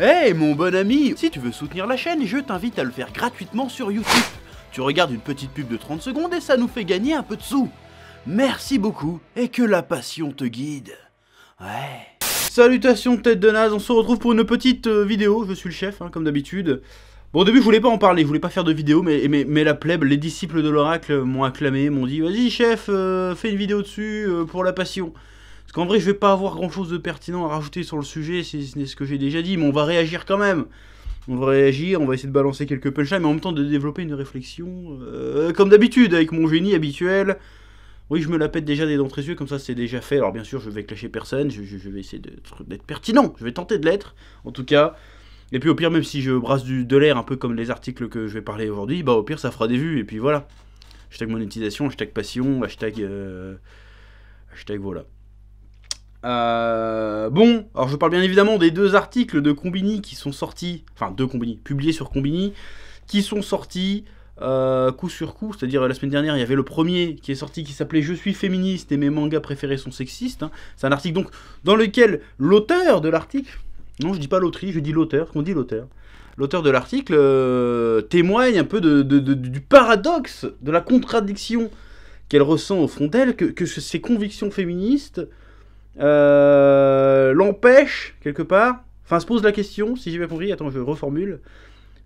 Hey mon bon ami Si tu veux soutenir la chaîne, je t'invite à le faire gratuitement sur YouTube. Tu regardes une petite pub de 30 secondes et ça nous fait gagner un peu de sous. Merci beaucoup et que la passion te guide. Ouais. Salutations tête de naze, on se retrouve pour une petite euh, vidéo, je suis le chef hein, comme d'habitude. Bon au début je voulais pas en parler, je voulais pas faire de vidéo mais, mais, la plèbe, les disciples de l'oracle m'ont acclamé, m'ont dit vas-y chef, euh, fais une vidéo dessus euh, pour la passion. Parce qu'en vrai, je vais pas avoir grand chose de pertinent à rajouter sur le sujet, si ce n'est ce que j'ai déjà dit, mais on va réagir quand même. On va réagir, on va essayer de balancer quelques punchlines, mais en même temps de développer une réflexion, euh, comme d'habitude, avec mon génie habituel. Oui, je me la pète déjà des dents très yeux, comme ça c'est déjà fait. Alors bien sûr, je vais clasher personne, je, vais essayer d'être pertinent, je vais tenter de l'être, en tout cas. Et puis au pire, même si je brasse de l'air, un peu comme les articles que je vais parler aujourd'hui, bah au pire, ça fera des vues, et puis voilà. Hashtag monétisation, hashtag passion, hashtag... Euh, hashtag voilà. Euh, bon, alors je parle bien évidemment des deux articles de Combini qui sont sortis, enfin deux Combini, publiés sur Combini, qui sont sortis euh, coup sur coup, c'est-à-dire la semaine dernière il y avait le premier qui est sorti qui s'appelait Je suis féministe et mes mangas préférés sont sexistes. Hein. C'est un article donc dans lequel l'auteur de l'article, non je dis pas l'autrice, je dis l'auteur, qu'on dit l'auteur, l'auteur de l'article euh, témoigne un peu du paradoxe, de la contradiction qu'elle ressent au fond d'elle, que, que, ses convictions féministes euh, l'empêche, quelque part. Enfin, se pose la question, si j'ai bien compris, attends, je reformule.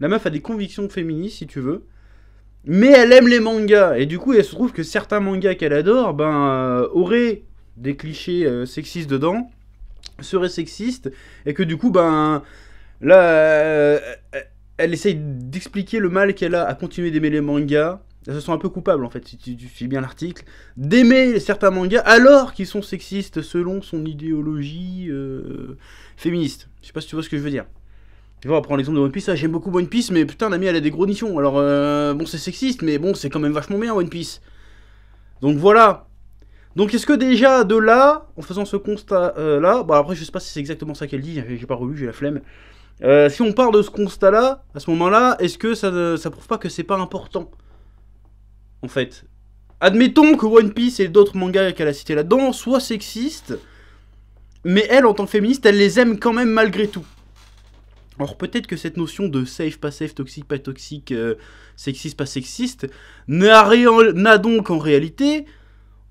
La meuf a des convictions féministes, si tu veux. Mais elle aime les mangas. Et du coup, elle se trouve que certains mangas qu'elle adore, ben, euh, auraient des clichés euh, sexistes dedans, seraient sexistes, et que du coup, ben, là, elle essaye d'expliquer le mal qu'elle a à continuer d'aimer les mangas, elles se sont un peu coupables en fait, si tu, lis bien l'article, d'aimer certains mangas alors qu'ils sont sexistes selon son idéologie euh, féministe. Je sais pas si tu vois ce que je veux dire. Tu vois, on prend l'exemple de One Piece, ah, j'aime beaucoup One Piece, mais putain, l'ami elle a des gros nichons. Alors euh, bon, c'est sexiste, mais bon, c'est quand même vachement bien One Piece. Donc voilà. Donc est-ce que déjà de là, en faisant ce constat là, Bon, après je sais pas si c'est exactement ça qu'elle dit, j'ai pas revu, j'ai la flemme. Euh, si on part de ce constat là, à ce moment là, est-ce que ça, ça prouve pas que c'est pas important en fait. Admettons que One Piece et d'autres mangas qu'elle a cités là-dedans soient sexistes, mais elle, en tant que féministe, elle les aime quand même malgré tout. Or, peut-être que cette notion de safe, pas safe, toxique, pas toxique, euh, sexiste, pas sexiste, n'a donc en réalité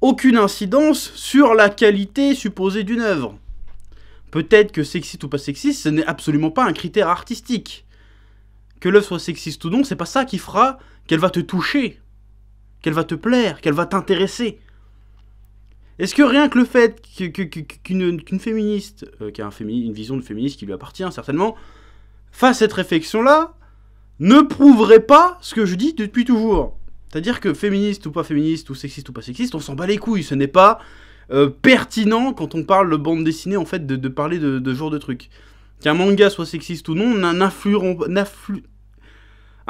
aucune incidence sur la qualité supposée d'une œuvre. Peut-être que sexiste ou pas sexiste, ce n'est absolument pas un critère artistique. Que l'œuvre soit sexiste ou non, c'est pas ça qui fera qu'elle va te toucher qu'elle va te plaire, qu'elle va t'intéresser. Est-ce que rien que le fait qu'une féministe, euh, qui a une vision de féministe qui lui appartient certainement, fasse cette réflexion-là, ne prouverait pas ce que je dis depuis toujours C'est-à-dire que féministe ou pas féministe, ou sexiste ou pas sexiste, on s'en bat les couilles, ce n'est pas euh, pertinent quand on parle de bande dessinée, en fait, de, parler de, de genre de truc. Qu'un manga soit sexiste ou non n'influeront pas...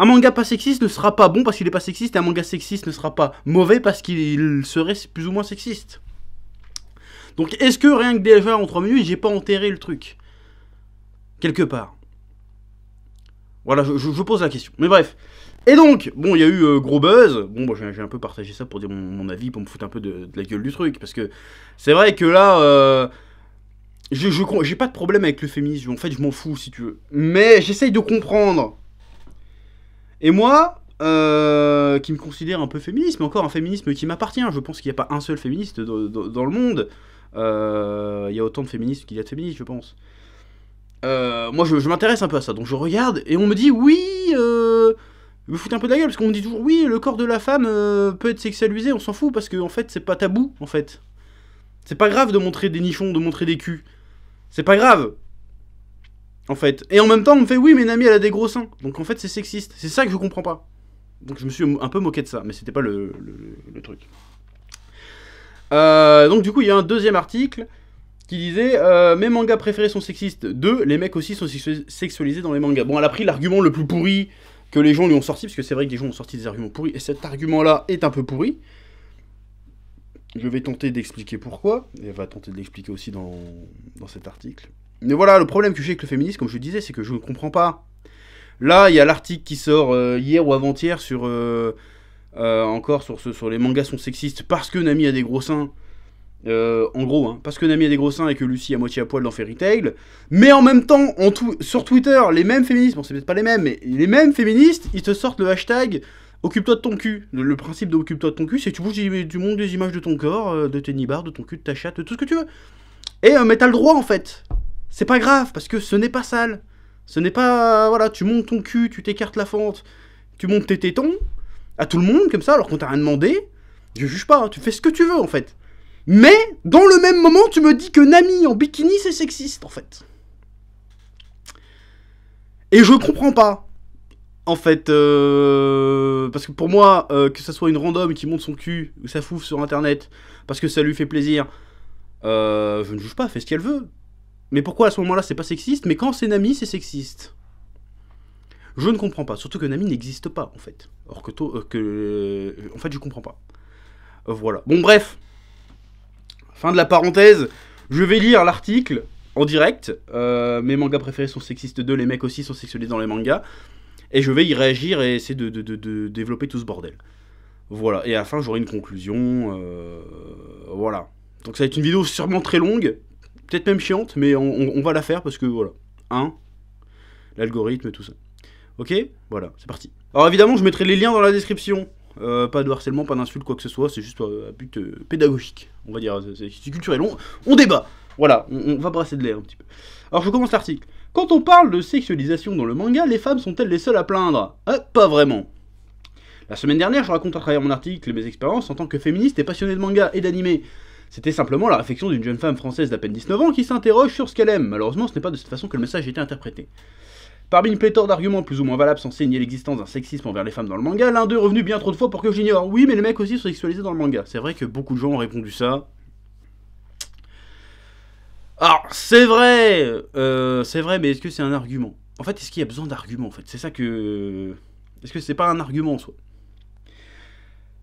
Un manga pas sexiste ne sera pas bon parce qu'il est pas sexiste, et un manga sexiste ne sera pas mauvais parce qu'il serait plus ou moins sexiste. Donc est-ce que rien que déjà en 3 minutes, j'ai pas enterré le truc Quelque part. Voilà, je, pose la question. Mais bref. Et donc, bon, il y a eu euh, gros buzz. Bon, moi, j'ai un peu partagé ça pour dire mon, avis, pour me foutre un peu de, la gueule du truc. Parce que c'est vrai que là, euh, j'ai pas de problème avec le féminisme. En fait, je m'en fous, si tu veux. Mais j'essaye de comprendre et moi, euh, qui me considère un peu féministe, mais encore un féminisme qui m'appartient. Je pense qu'il n'y a pas un seul féministe dans, le monde. Euh, il y a autant de féministes qu'il y a de féministes, je pense. Euh, moi, je, m'intéresse un peu à ça, donc je regarde et on me dit oui. me fout un peu de la gueule parce qu'on me dit toujours oui, le corps de la femme peut être sexualisé, on s'en fout parce que fait, c'est pas tabou en fait. C'est pas grave de montrer des nichons, de montrer des culs. C'est pas grave en fait. Et en même temps, on me fait oui, mais Nami, elle a des gros seins. Donc en fait, c'est sexiste. C'est ça que je comprends pas. Donc je me suis un peu moqué de ça, mais c'était pas le, truc. Euh, donc du coup, il y a un deuxième article qui disait euh, Mes mangas préférés sont sexistes. deux, Les mecs aussi sont sexualisés dans les mangas. Bon, elle a pris l'argument le plus pourri que les gens lui ont sorti, parce que c'est vrai que les gens ont sorti des arguments pourris, et cet argument-là est un peu pourri. Je vais tenter d'expliquer pourquoi, et elle va tenter de l'expliquer aussi dans cet article. Mais voilà, le problème que j'ai avec le féminisme, comme je disais, c'est que je ne comprends pas. Là, il y a l'article qui sort euh, hier ou avant-hier sur. Euh, euh, encore sur, les mangas sont sexistes parce que Nami a des gros seins. en gros, hein, parce que Nami a des gros seins et que Lucie a moitié à poil dans Fairy Tail. Mais en même temps, sur Twitter, les mêmes féministes, bon, c'est peut-être pas les mêmes, mais les mêmes féministes, ils te sortent le hashtag Occupe-toi de ton cul. Le, principe de occupe-toi de ton cul, c'est que tu bouges, des images de ton corps, de tes nibards, de ton cul, de ta chatte, de tout ce que tu veux. Et mais t'as le droit en fait c'est pas grave, parce que ce n'est pas sale. Ce n'est pas... Euh, voilà, tu montes ton cul, tu t'écartes la fente, tu montes tes tétons à tout le monde, comme ça, alors qu'on t'a rien demandé. Je juge pas, hein, tu fais ce que tu veux, en fait. Mais, dans le même moment, tu me dis que Nami en bikini, c'est sexiste, en fait. Et je comprends pas. En fait, euh, parce que pour moi, euh, que ça soit une random qui monte son cul ou sa fouf sur internet parce que ça lui fait plaisir, je ne juge pas, fais ce qu'elle veut. Mais pourquoi à ce moment-là c'est pas sexiste, mais quand c'est Nami c'est sexiste Je ne comprends pas, surtout que Nami n'existe pas en fait. Or que, euh, euh, en fait je comprends pas. Euh, voilà. Bon bref, fin de la parenthèse. Je vais lire l'article en direct. mes mangas préférés sont sexistes 2, les mecs aussi sont sexualisés dans les mangas. Et je vais y réagir et essayer de, de développer tout ce bordel. Voilà, et à la fin j'aurai une conclusion. voilà. Donc ça va être une vidéo sûrement très longue, Peut-être même chiante, mais on, va la faire parce que voilà. 1. Hein, L'algorithme, tout ça. Ok Voilà, c'est parti. Alors évidemment, je mettrai les liens dans la description. Euh, pas de harcèlement, pas d'insultes, quoi que ce soit, c'est juste à euh, but euh, pédagogique, on va dire, c'est culturel, on, débat, voilà, on, va brasser de l'air un petit peu. Alors je commence l'article. Quand on parle de sexualisation dans le manga, les femmes sont-elles les seules à plaindre Pas vraiment. La semaine dernière, je raconte à travers mon article mes expériences en tant que féministe et passionnée de manga et d'animé. C'était simplement la réflexion d'une jeune femme française d'à peine 19 ans qui s'interroge sur ce qu'elle aime. Malheureusement, ce n'est pas de cette façon que le message a été interprété. Parmi une pléthore d'arguments plus ou moins valables censés nier l'existence d'un sexisme envers les femmes dans le manga, l'un d'eux est revenu bien trop de fois pour que j'ignore. Oui, mais les mecs aussi sont sexualisés dans le manga. C'est vrai que beaucoup de gens ont répondu ça. Alors, c'est vrai euh, C'est vrai, mais est-ce que c'est un argument En fait, est-ce qu'il y a besoin d'argument, en fait C'est ça que... Est-ce que c'est pas un argument en soi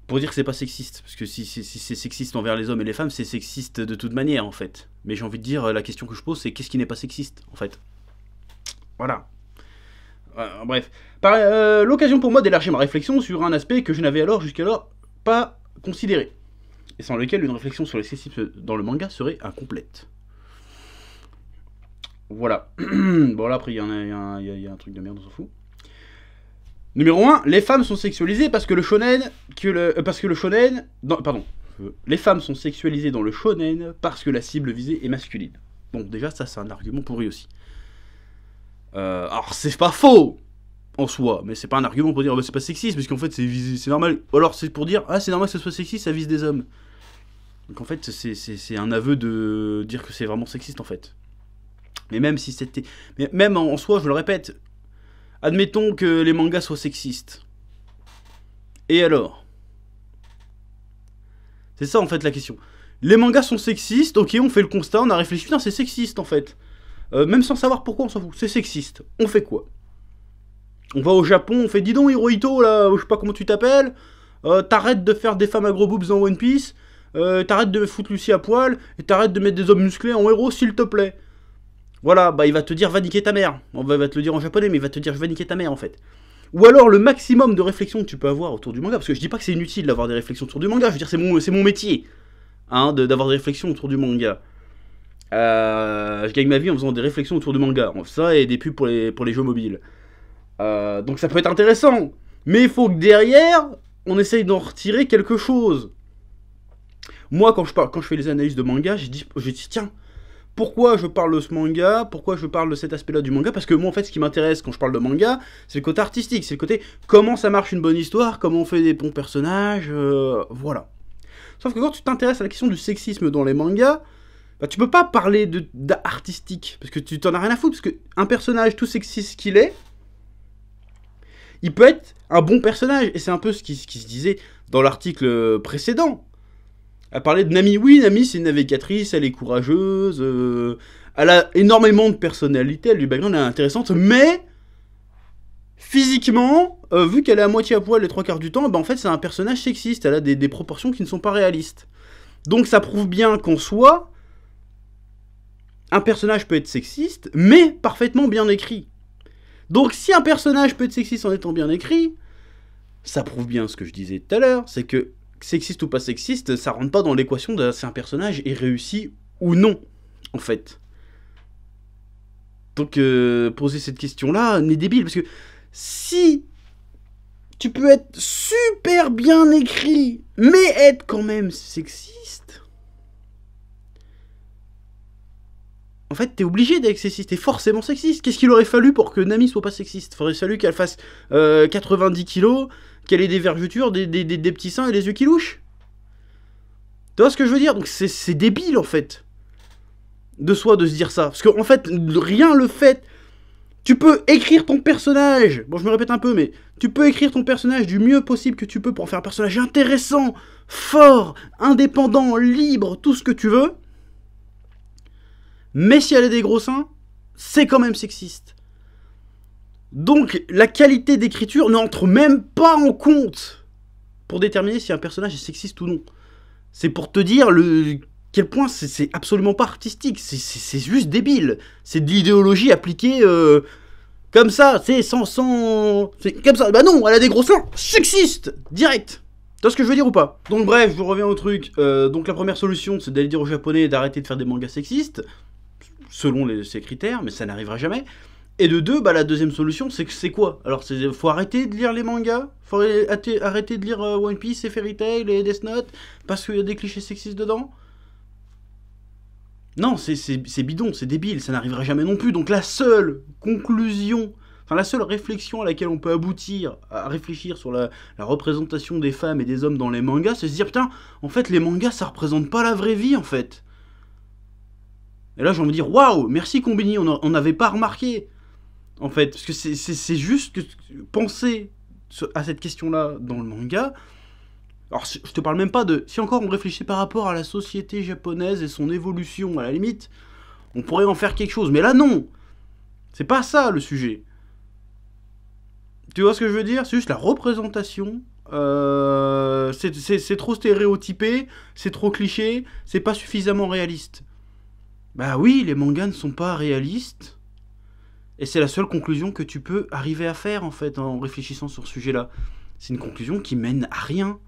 pour dire que c'est pas sexiste, parce que si, c'est sexiste envers les hommes et les femmes, c'est sexiste de toute manière en fait. Mais j'ai envie de dire, euh, la question que je pose, c'est qu'est-ce qui n'est pas sexiste en fait Voilà. Euh, bref, euh, l'occasion pour moi d'élargir ma réflexion sur un aspect que je n'avais alors jusqu'alors pas considéré, et sans lequel une réflexion sur les sexisme dans le manga serait incomplète. Voilà. bon là après il y, a un truc de merde, on s'en fout. Numéro 1, les femmes sont sexualisées parce que le shonen, euh, parce que le shonen, pardon, euh, les femmes sont sexualisées dans le shonen parce que la cible visée est masculine. Bon, déjà ça c'est un argument pourri aussi. Euh, alors c'est pas faux en soi, mais c'est pas un argument pour dire bah, c'est pas sexiste parce qu'en fait c'est normal. alors c'est pour dire ah c'est normal que ce soit sexiste, ça vise des hommes. Donc en fait c'est un aveu de dire que c'est vraiment sexiste en fait. Mais même si c'était, Mais même en soi, je le répète, Admettons que les mangas soient sexistes. Et alors C'est ça en fait la question. Les mangas sont sexistes, ok, on fait le constat, on a réfléchi, Non, c'est sexiste en fait. Euh, même sans savoir pourquoi, on s'en fout. C'est sexiste. On fait quoi On va au Japon, on fait dis donc, Hirohito, là, je sais pas comment tu t'appelles, euh, t'arrêtes de faire des femmes à gros boobs dans One Piece, euh, t'arrêtes de foutre Lucie à poil, et t'arrêtes de mettre des hommes musclés en héros, s'il te plaît. Voilà, bah il va te dire va niquer ta mère. On va, te le dire en japonais, mais il va te dire je vais niquer ta mère en fait. Ou alors le maximum de réflexion que tu peux avoir autour du manga, parce que je dis pas que c'est inutile d'avoir des réflexions autour du manga, je veux dire c'est mon, mon métier hein, d'avoir des réflexions autour du manga. Euh, je gagne ma vie en faisant des réflexions autour du manga, ça et des pubs pour les, pour les jeux mobiles. Euh, donc ça peut être intéressant, mais il faut que derrière, on essaye d'en retirer quelque chose. Moi quand je, quand je fais les analyses de manga, je dis, je dis tiens, pourquoi je parle de ce manga, pourquoi je parle de cet aspect-là du manga, parce que moi en fait ce qui m'intéresse quand je parle de manga, c'est le côté artistique, c'est le côté comment ça marche une bonne histoire, comment on fait des bons personnages, euh, voilà. Sauf que quand tu t'intéresses à la question du sexisme dans les mangas, bah, tu peux pas parler de d'artistique, parce que tu t'en as rien à foutre, parce qu'un personnage tout sexiste qu'il est, il peut être un bon personnage, et c'est un peu ce qui se disait dans l'article précédent, à parler de Nami. Oui, Nami, c'est une navigatrice, elle est courageuse, euh, elle a énormément de personnalité, elle du background, est intéressante, mais physiquement, euh, vu qu'elle est à moitié à poil les trois quarts du temps, bah, en fait, c'est un personnage sexiste, elle a des, des, proportions qui ne sont pas réalistes. Donc ça prouve bien qu'en soi, un personnage peut être sexiste, mais parfaitement bien écrit. Donc si un personnage peut être sexiste en étant bien écrit, ça prouve bien ce que je disais tout à l'heure, c'est que sexiste ou pas sexiste, ça rentre pas dans l'équation de si un personnage est réussi ou non, en fait. Donc euh, poser cette question-là n'est débile, parce que si tu peux être super bien écrit, mais être quand même sexiste, en fait, t'es obligé d'être sexiste, t'es forcément sexiste. Qu'est-ce qu'il aurait fallu pour que Nami soit pas sexiste Il aurait fallu qu'elle fasse 90 euh, kilos, qu'elle ait des vergetures, des, petits seins et des yeux qui louchent. Tu vois ce que je veux dire Donc c'est débile en fait. De soi de se dire ça. Parce qu'en en fait, rien le fait. Tu peux écrire ton personnage. Bon, je me répète un peu, mais tu peux écrire ton personnage du mieux possible que tu peux pour en faire un personnage intéressant, fort, indépendant, libre, tout ce que tu veux. Mais si elle a des gros seins, c'est quand même sexiste. Donc la qualité d'écriture n'entre même pas en compte pour déterminer si un personnage est sexiste ou non. C'est pour te dire le quel point c'est absolument pas artistique, c'est juste débile. C'est de l'idéologie appliquée euh, comme ça, c'est sans... sans comme ça, bah non, elle a des gros seins, sexiste, direct. Tu ce que je veux dire ou pas Donc bref, je reviens au truc. Euh, donc la première solution, c'est d'aller dire aux japonais d'arrêter de faire des mangas sexistes, selon les, ces critères, mais ça n'arrivera jamais. Et de deux, bah, la deuxième solution, c'est que c'est quoi Alors, c'est faut arrêter de lire les mangas, faut arrêter de lire euh, One Piece et Fairy Tail et Death Note parce qu'il y a des clichés sexistes dedans. Non, c'est bidon, c'est débile, ça n'arrivera jamais non plus. Donc la seule conclusion, enfin la seule réflexion à laquelle on peut aboutir, à réfléchir sur la, représentation des femmes et des hommes dans les mangas, c'est se dire putain, en fait les mangas ça représente pas la vraie vie en fait. Et là j'ai envie de dire waouh, merci Combini, on n'avait pas remarqué en fait. Parce que c'est juste que penser à cette question-là dans le manga. Alors, je te parle même pas de. Si encore on réfléchit par rapport à la société japonaise et son évolution, à la limite, on pourrait en faire quelque chose. Mais là, non C'est pas ça le sujet. Tu vois ce que je veux dire C'est juste la représentation. Euh, c'est trop stéréotypé, c'est trop cliché, c'est pas suffisamment réaliste. Bah oui, les mangas ne sont pas réalistes. Et c'est la seule conclusion que tu peux arriver à faire en fait en réfléchissant sur ce sujet-là. C'est une conclusion qui mène à rien.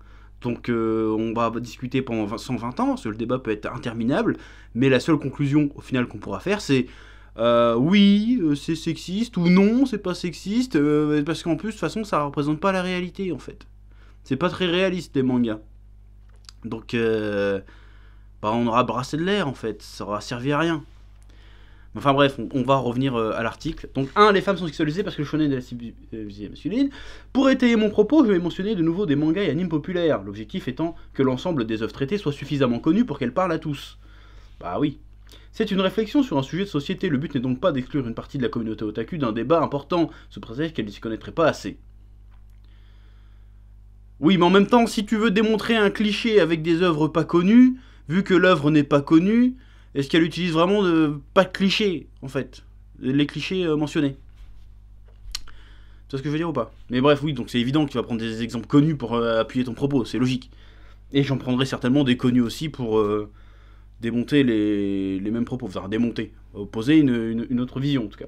Donc euh, on va discuter pendant 120 ans, parce le débat peut être interminable, mais la seule conclusion au final qu'on pourra faire, c'est euh, oui, euh, c'est sexiste, ou non, c'est pas sexiste, parce qu'en plus, de toute façon, ça représente pas la réalité en fait. C'est pas très réaliste les mangas. Donc bah, on aura brassé de l'air en fait, ça aura servi à rien. Enfin bref, on, va revenir euh, à l'article. Donc, un, les femmes sont sexualisées parce que le shonen est la civilisation euh, masculine. Pour étayer mon propos, je vais mentionner de nouveau des mangas et animes populaires, l'objectif étant que l'ensemble des œuvres traitées soit suffisamment connu pour qu'elles parlent à tous. Bah oui. C'est une réflexion sur un sujet de société, le but n'est donc pas d'exclure une partie de la communauté otaku d'un débat important, Ce prétexte qu'elle ne s'y connaîtrait pas assez. Oui, mais en même temps, si tu veux démontrer un cliché avec des œuvres pas connues, vu que l'œuvre n'est pas connue, est-ce qu'elle utilise vraiment de, pas de clichés, en fait Les clichés euh, mentionnés. Tu vois ce que je veux dire ou pas Mais bref, oui, donc c'est évident que tu vas prendre des exemples connus pour euh, appuyer ton propos, c'est logique. Et j'en prendrai certainement des connus aussi pour euh, démonter les, mêmes propos, enfin démonter, opposer une, autre vision en tout cas.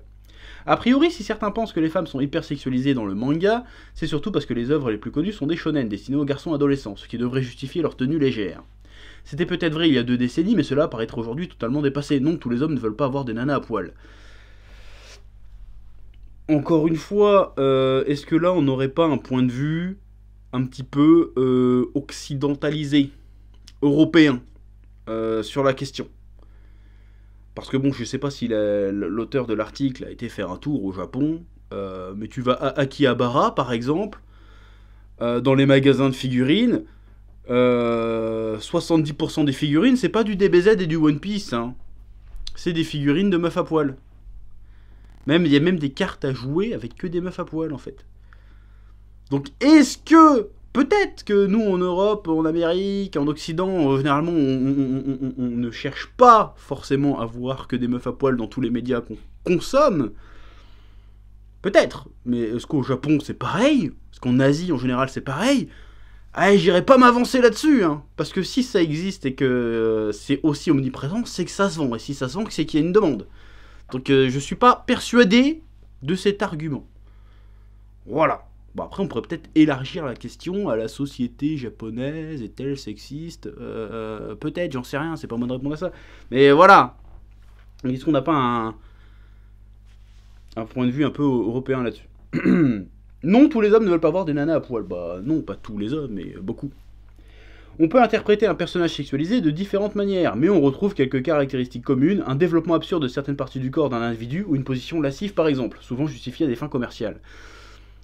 A priori, si certains pensent que les femmes sont hypersexualisées dans le manga, c'est surtout parce que les œuvres les plus connues sont des shonen destinées aux garçons adolescents, ce qui devrait justifier leur tenue légère. C'était peut-être vrai il y a deux décennies, mais cela paraît aujourd'hui totalement dépassé. Non, tous les hommes ne veulent pas avoir des nanas à poil. Encore une fois, euh, est-ce que là on n'aurait pas un point de vue un petit peu euh, occidentalisé, européen, euh, sur la question Parce que bon, je ne sais pas si l'auteur de l'article a été faire un tour au Japon, mais tu vas à Akihabara par exemple, dans les magasins de figurines, 70% euh, des figurines, c'est pas du DBZ et du One Piece. Hein. C'est des figurines de meufs à poil. Même il y a même des cartes à jouer avec que des meufs à poil en fait. Donc est-ce que peut-être que nous en Europe, en Amérique, en Occident, euh, généralement on, on, ne cherche pas forcément à voir que des meufs à poil dans tous les médias qu'on consomme. Peut-être, mais est-ce qu'au Japon c'est pareil Est-ce qu'en Asie en général c'est pareil ah, j'irai pas m'avancer là-dessus, hein. parce que si ça existe et que euh, c'est aussi omniprésent, c'est que ça se vend, et si ça se vend, c'est qu'il y a une demande. Donc euh, je suis pas persuadé de cet argument. Voilà. Bon, après, on pourrait peut-être élargir la question à la société japonaise, est-elle sexiste euh, Peut-être, j'en sais rien, c'est pas moi de répondre à ça. Mais voilà Est-ce qu'on n'a pas un, un point de vue un peu européen là-dessus Non, tous les hommes ne veulent pas avoir des nanas à poil. Bah non, pas tous les hommes, mais beaucoup. On peut interpréter un personnage sexualisé de différentes manières, mais on retrouve quelques caractéristiques communes, un développement absurde de certaines parties du corps d'un individu ou une position lascive par exemple, souvent justifiée à des fins commerciales.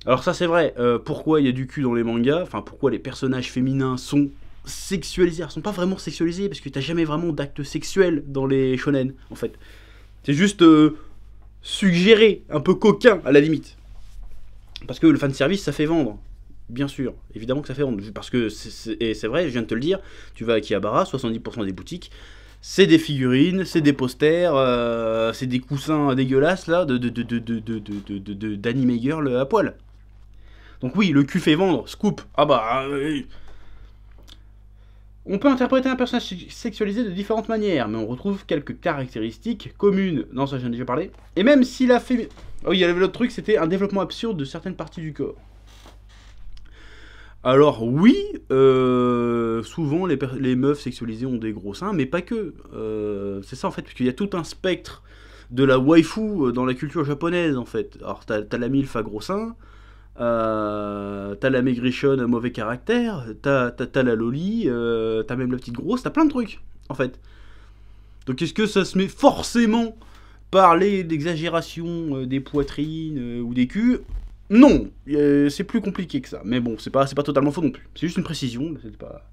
Alors ça c'est vrai, euh, pourquoi il y a du cul dans les mangas, enfin pourquoi les personnages féminins sont sexualisés, alors sont pas vraiment sexualisés parce que tu t'as jamais vraiment d'acte sexuel dans les shonen en fait. C'est juste euh, suggéré, un peu coquin à la limite. Parce que le fan service, ça fait vendre. Bien sûr, évidemment que ça fait vendre. Parce que, c'est, et c'est vrai, je viens de te le dire, tu vas à Kiabara, 70% des boutiques, c'est des figurines, c'est des posters, c'est des coussins dégueulasses là, de, de, de, de, d'anime girl à poil. Donc oui, le cul fait vendre, scoop, ah bah... on peut interpréter un personnage sexualisé de différentes manières, mais on retrouve quelques caractéristiques communes dans ça, j'en ai déjà parlé. Et même si la, fémi- Oh, il y avait l'autre truc, c'était un développement absurde de certaines parties du corps. Alors oui, euh, souvent les, meufs sexualisées ont des gros seins, mais pas que. Euh, c'est ça en fait, parce qu'il y a tout un spectre de la waifu euh, dans la culture japonaise en fait. Alors t'as la milf à gros seins, t'as la maigrichonne à mauvais caractère, t'as la loli, t'as même la petite grosse, t'as plein de trucs en fait. Donc est-ce que ça se met forcément parler d'exagération euh, des poitrines euh, ou des culs, non, euh, c'est plus compliqué que ça. Mais bon, c'est pas, pas totalement faux non plus. C'est juste une précision, pas...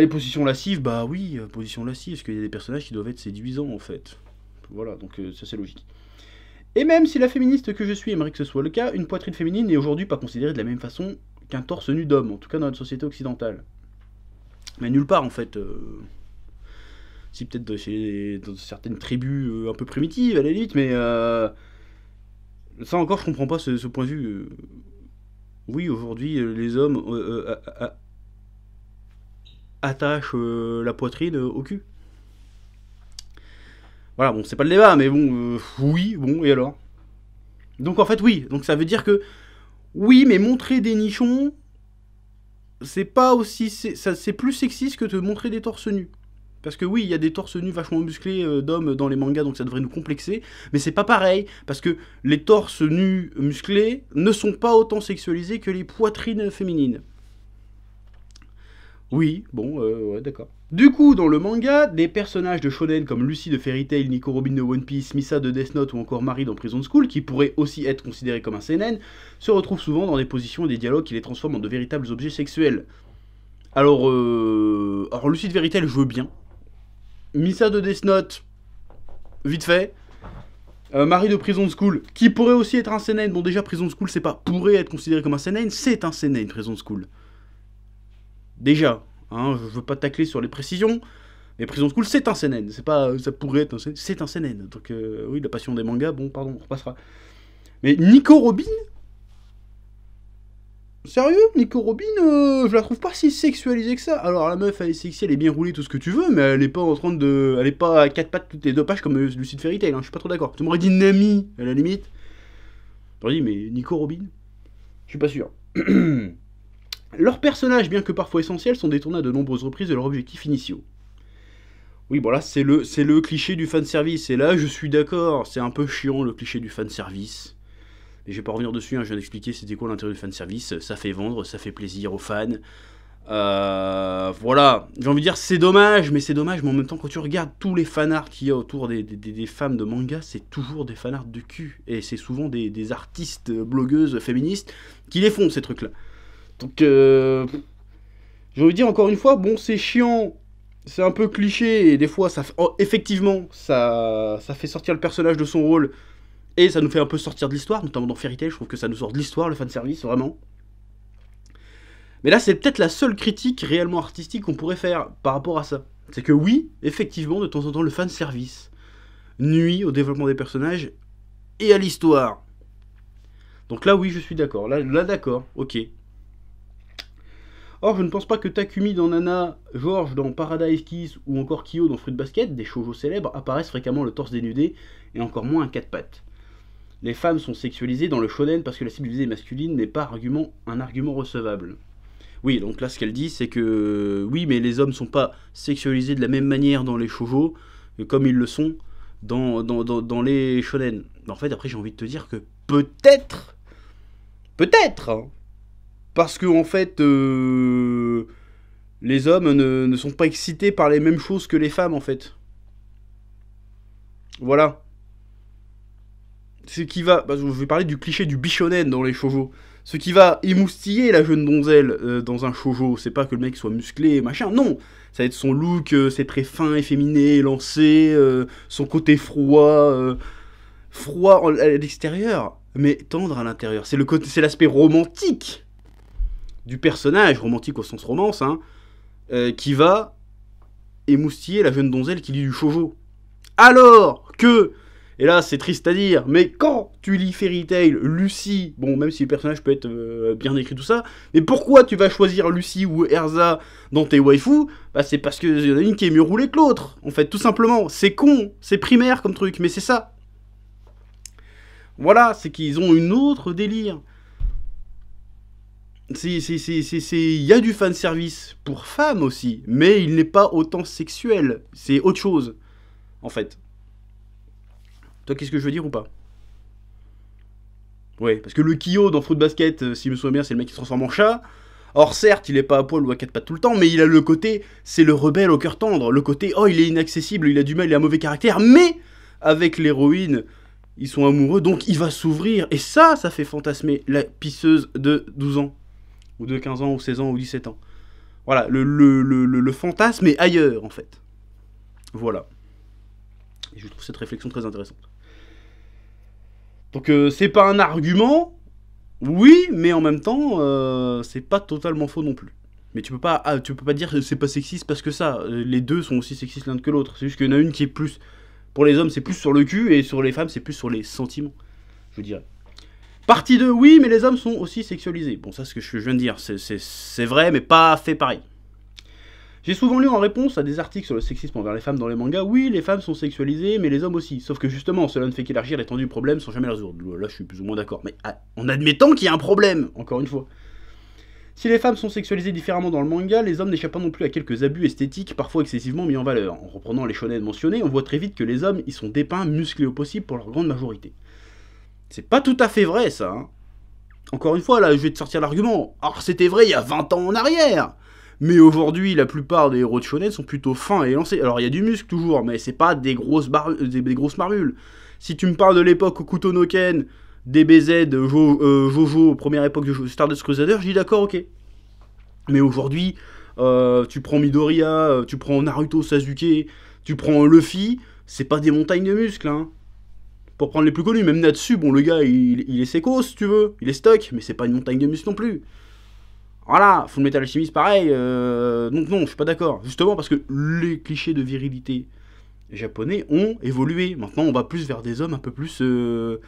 les positions lascives, bah oui, positions lascives, parce qu'il y a des personnages qui doivent être séduisants en fait. Voilà, donc ça c'est logique. Et même si la féministe que je suis aimerait que ce soit le cas, une poitrine féminine n'est aujourd'hui pas considérée de la même façon qu'un torse nu d'homme, en tout cas dans notre société occidentale. Mais nulle part en fait si peut-être chez dans certaines tribus euh, un peu primitives à l'élite, limite, mais euh, ça encore je comprends pas ce, point de vue. Euh. Oui, aujourd'hui les hommes attachent la poitrine au cul. Voilà, bon, c'est pas le débat, mais bon, oui, bon, et alors Donc en fait, oui, donc ça veut dire que, oui, mais montrer des nichons, c'est pas aussi, c'est plus sexiste que te montrer des torses nus. Parce que oui, il y a des torses nus vachement musclés euh, d'hommes dans les mangas, donc ça devrait nous complexer. Mais c'est pas pareil, parce que les torses nus musclés ne sont pas autant sexualisés que les poitrines féminines. Oui, bon, euh, ouais, d'accord. Du coup, dans le manga, des personnages de shonen comme Lucy de Fairy Tail, Nico Robin de One Piece, Misa de Death Note ou encore Marie dans Prison School, qui pourraient aussi être considérés comme un CNN, se retrouvent souvent dans des positions et des dialogues qui les transforment en de véritables objets sexuels. Alors, euh... Alors Lucy de Fairy Tail, je veux bien, Missa de Death Note, vite fait. Euh, Marie de Prison School, qui pourrait aussi être un seinen. Bon, déjà, Prison School, c'est pas pourrait être considéré comme un seinen, c'est un seinen, Prison School. Déjà, hein, je veux pas tacler sur les précisions, mais Prison School, c'est un seinen. C'est pas, euh, ça pourrait être un seinen, c'est un seinen. Donc, euh, oui, la passion des mangas, bon, pardon, on repassera. Mais Nico Robin, Sérieux, Nico Robin, euh, je la trouve pas si sexualisée que ça. Alors la meuf, elle est sexy, elle est bien roulée, tout ce que tu veux, mais elle est pas en train de... Elle est pas à quatre pattes toutes les deux comme euh, Lucide Fairy Tail, hein, je suis pas trop d'accord. Tu m'aurais dit Nami, à la limite. T'aurais dit, mais Nico Robin Je suis pas sûr. Leurs personnages, bien que parfois essentiels, sont détournés à de nombreuses reprises de leurs objectifs initiaux. Oui, bon là, c'est le, c'est le cliché du fanservice, et là, je suis d'accord, c'est un peu chiant le cliché du fanservice. Et je vais pas revenir dessus, hein, je viens d'expliquer c'était quoi l'intérêt du service. Ça fait vendre, ça fait plaisir aux fans. Euh, voilà, j'ai envie de dire c'est dommage, mais c'est dommage, mais en même temps, quand tu regardes tous les fanarts qu'il y a autour des, femmes de manga, c'est toujours des fanarts de cul. Et c'est souvent des, artistes, blogueuses, féministes qui les font, ces trucs-là. Donc, euh, j'ai envie de dire encore une fois, bon, c'est chiant, c'est un peu cliché, et des fois, ça, oh, effectivement, ça, ça fait sortir le personnage de son rôle. Et ça nous fait un peu sortir de l'histoire, notamment dans Fairy Tail, je trouve que ça nous sort de l'histoire, le fan service vraiment. Mais là, c'est peut-être la seule critique réellement artistique qu'on pourrait faire par rapport à ça. C'est que oui, effectivement, de temps en temps, le service nuit au développement des personnages et à l'histoire. Donc là, oui, je suis d'accord. Là, d'accord, ok. Or, je ne pense pas que Takumi dans Nana, George dans Paradise Kiss ou encore Kyo dans Fruit Basket, des shoujo célèbres, apparaissent fréquemment le torse dénudé et encore moins un quatre pattes les femmes sont sexualisées dans le shonen parce que la civilisation masculine n'est pas argument, un argument recevable. Oui, donc là, ce qu'elle dit, c'est que euh, oui, mais les hommes sont pas sexualisés de la même manière dans les shoujo euh, comme ils le sont dans, dans, les shonen. En fait, après, j'ai envie de te dire que peut-être, peut-être, hein, parce que en fait, euh, les hommes ne, ne sont pas excités par les mêmes choses que les femmes, en fait. Voilà ce qui va, bah, je vais parler du cliché du bichonen dans les shoujo. Ce qui va émoustiller la jeune donzelle euh, dans un shoujo, c'est pas que le mec soit musclé, machin, non Ça va être son look, euh, c'est très fin, efféminé, lancé, euh, son côté froid, froid à l'extérieur, mais tendre à l'intérieur. C'est c'est l'aspect romantique du personnage, romantique au sens romance, hein, qui va émoustiller la jeune donzelle qui lit du shoujo. Alors que et là, c'est triste à dire, mais quand tu lis Fairy Tail, Lucie, bon, même si le personnage peut être euh, bien écrit, tout ça, mais pourquoi tu vas choisir Lucie ou Erza dans tes waifus Bah, c'est parce qu'il y en a une qui est mieux roulée que l'autre, en fait, tout simplement. C'est con, c'est primaire comme truc, mais c'est ça. Voilà, c'est qu'ils ont une autre délire. Il y a du fanservice pour femmes aussi, mais il n'est pas autant sexuel. C'est autre chose, en fait. Toi, qu'est-ce que je veux dire ou pas Ouais, parce que le Kyo dans Fruit Basket, euh, si je me souviens bien, c'est le mec qui se transforme en chat. Or, certes, il est pas à poil ou à quatre pattes tout le temps, mais il a le côté, c'est le rebelle au cœur tendre. Le côté, oh, il est inaccessible, il a du mal, il a un mauvais caractère, mais avec l'héroïne, ils sont amoureux, donc il va s'ouvrir. Et ça, ça fait fantasmer la pisseuse de 12 ans, ou de 15 ans, ou 16 ans, ou 17 ans. Voilà, le, le fantasme est ailleurs, en fait. Voilà. Et je trouve cette réflexion très intéressante. Donc euh, c'est pas un argument, oui, mais en même temps, euh, c'est pas totalement faux non plus. Mais tu peux pas, ah, tu peux pas dire c'est pas sexiste parce que ça. Euh, les deux sont aussi sexistes l'un que l'autre. C'est juste qu'il y en a une qui est plus. Pour les hommes, c'est plus sur le cul et sur les femmes, c'est plus sur les sentiments. Je dirais. Partie 2, oui, mais les hommes sont aussi sexualisés. Bon, ça, c'est ce que je viens de dire. C'est vrai, mais pas fait pareil. J'ai souvent lu en réponse à des articles sur le sexisme envers les femmes dans les mangas, oui, les femmes sont sexualisées, mais les hommes aussi. Sauf que justement, cela ne fait qu'élargir les du problème sans jamais les résoudre. Là, je suis plus ou moins d'accord. Mais ah, en admettant qu'il y a un problème, encore une fois. Si les femmes sont sexualisées différemment dans le manga, les hommes n'échappent pas non plus à quelques abus esthétiques, parfois excessivement mis en valeur. En reprenant les shonen mentionnés, on voit très vite que les hommes y sont dépeints, musclés au possible pour leur grande majorité. C'est pas tout à fait vrai, ça. Hein. Encore une fois, là, je vais te sortir l'argument. Or, c'était vrai il y a 20 ans en arrière mais aujourd'hui, la plupart des héros de shonen sont plutôt fins et élancés. Alors il y a du muscle toujours, mais c'est pas des grosses, des, grosses marmules. Si tu me parles de l'époque Okutonoken, DBZ, Jojo, euh, première époque de Stardust Crusader, je dis d'accord, ok. Mais aujourd'hui, euh, tu prends Midoriya, euh, tu prends Naruto Sasuke, tu prends Luffy, c'est pas des montagnes de muscles, hein. Pour prendre les plus connus, même Natsu, bon, le gars, il, est secos, si tu veux, il est stock, mais c'est pas une montagne de muscles non plus. Voilà, Full Metal Alchemist, pareil. Euh, donc non, je suis pas d'accord. Justement parce que les clichés de virilité japonais ont évolué. Maintenant, on va plus vers des hommes un peu plus euh,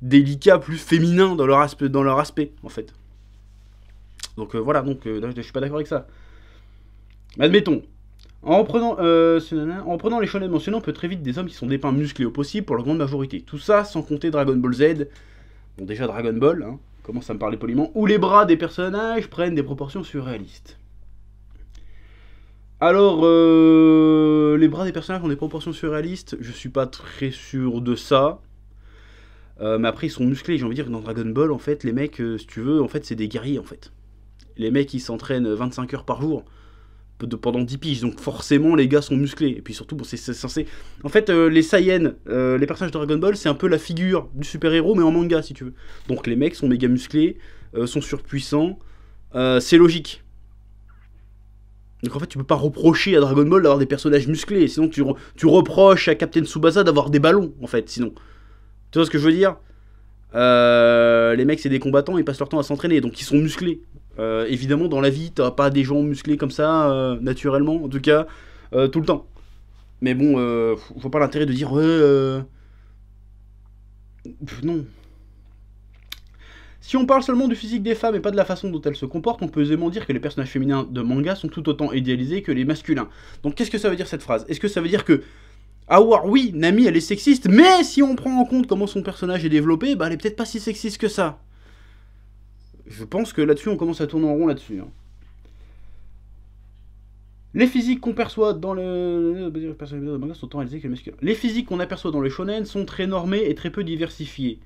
délicats, plus féminins dans leur aspect, dans leur aspect en fait. Donc euh, voilà, donc je suis pas d'accord avec ça. Admettons, en prenant en prenant les shonen mentionnés, on peut très vite des hommes qui sont dépeints musclés au possible pour la grande majorité. Tout ça sans compter Dragon Ball Z. Bon, déjà Dragon Ball, hein, commence à me parler poliment, où les bras des personnages prennent des proportions surréalistes. Alors, euh, les bras des personnages ont des proportions surréalistes, je suis pas très sûr de ça. Euh, mais après, ils sont musclés, j'ai envie de dire que dans Dragon Ball, en fait, les mecs, euh, si tu veux, en fait, c'est des guerriers, en fait. Les mecs, ils s'entraînent 25 heures par jour de, pendant 10 piges. Donc forcément, les gars sont musclés. Et puis surtout, bon, c'est censé. En fait, euh, les Saiyans, euh, les personnages de Dragon Ball, c'est un peu la figure du super-héros, mais en manga, si tu veux. Donc les mecs sont méga musclés, euh, sont surpuissants. c'est logique. Donc en fait, tu peux pas reprocher à Dragon Ball d'avoir des personnages musclés. Sinon, tu, tu reproches à Captain Tsubasa d'avoir des ballons, en fait. Sinon, tu vois ce que je veux dire Les mecs, c'est des combattants, ils passent leur temps à s'entraîner, donc ils sont musclés. Euh, évidemment, dans la vie, t'as pas des gens musclés comme ça, euh, naturellement, en tout cas, euh, tout le temps. Mais bon, faut pas l'intérêt de dire non. Si on parle seulement du physique des femmes et pas de la façon dont elles se comportent, on peut aisément dire que les personnages féminins de manga sont tout autant idéalisés que les masculins. Donc qu'est-ce que ça veut dire cette phrase Est-ce que ça veut dire que ah, oui, Nami, elle est sexiste, mais si on prend en compte comment son personnage est développé, bah elle est peut-être pas si sexiste que ça je pense que là-dessus, on commence à tourner en rond là-dessus. Hein. Les physiques qu'on perçoit dans le les physiques qu'on aperçoit dans le shonen sont très normées et très peu diversifiées.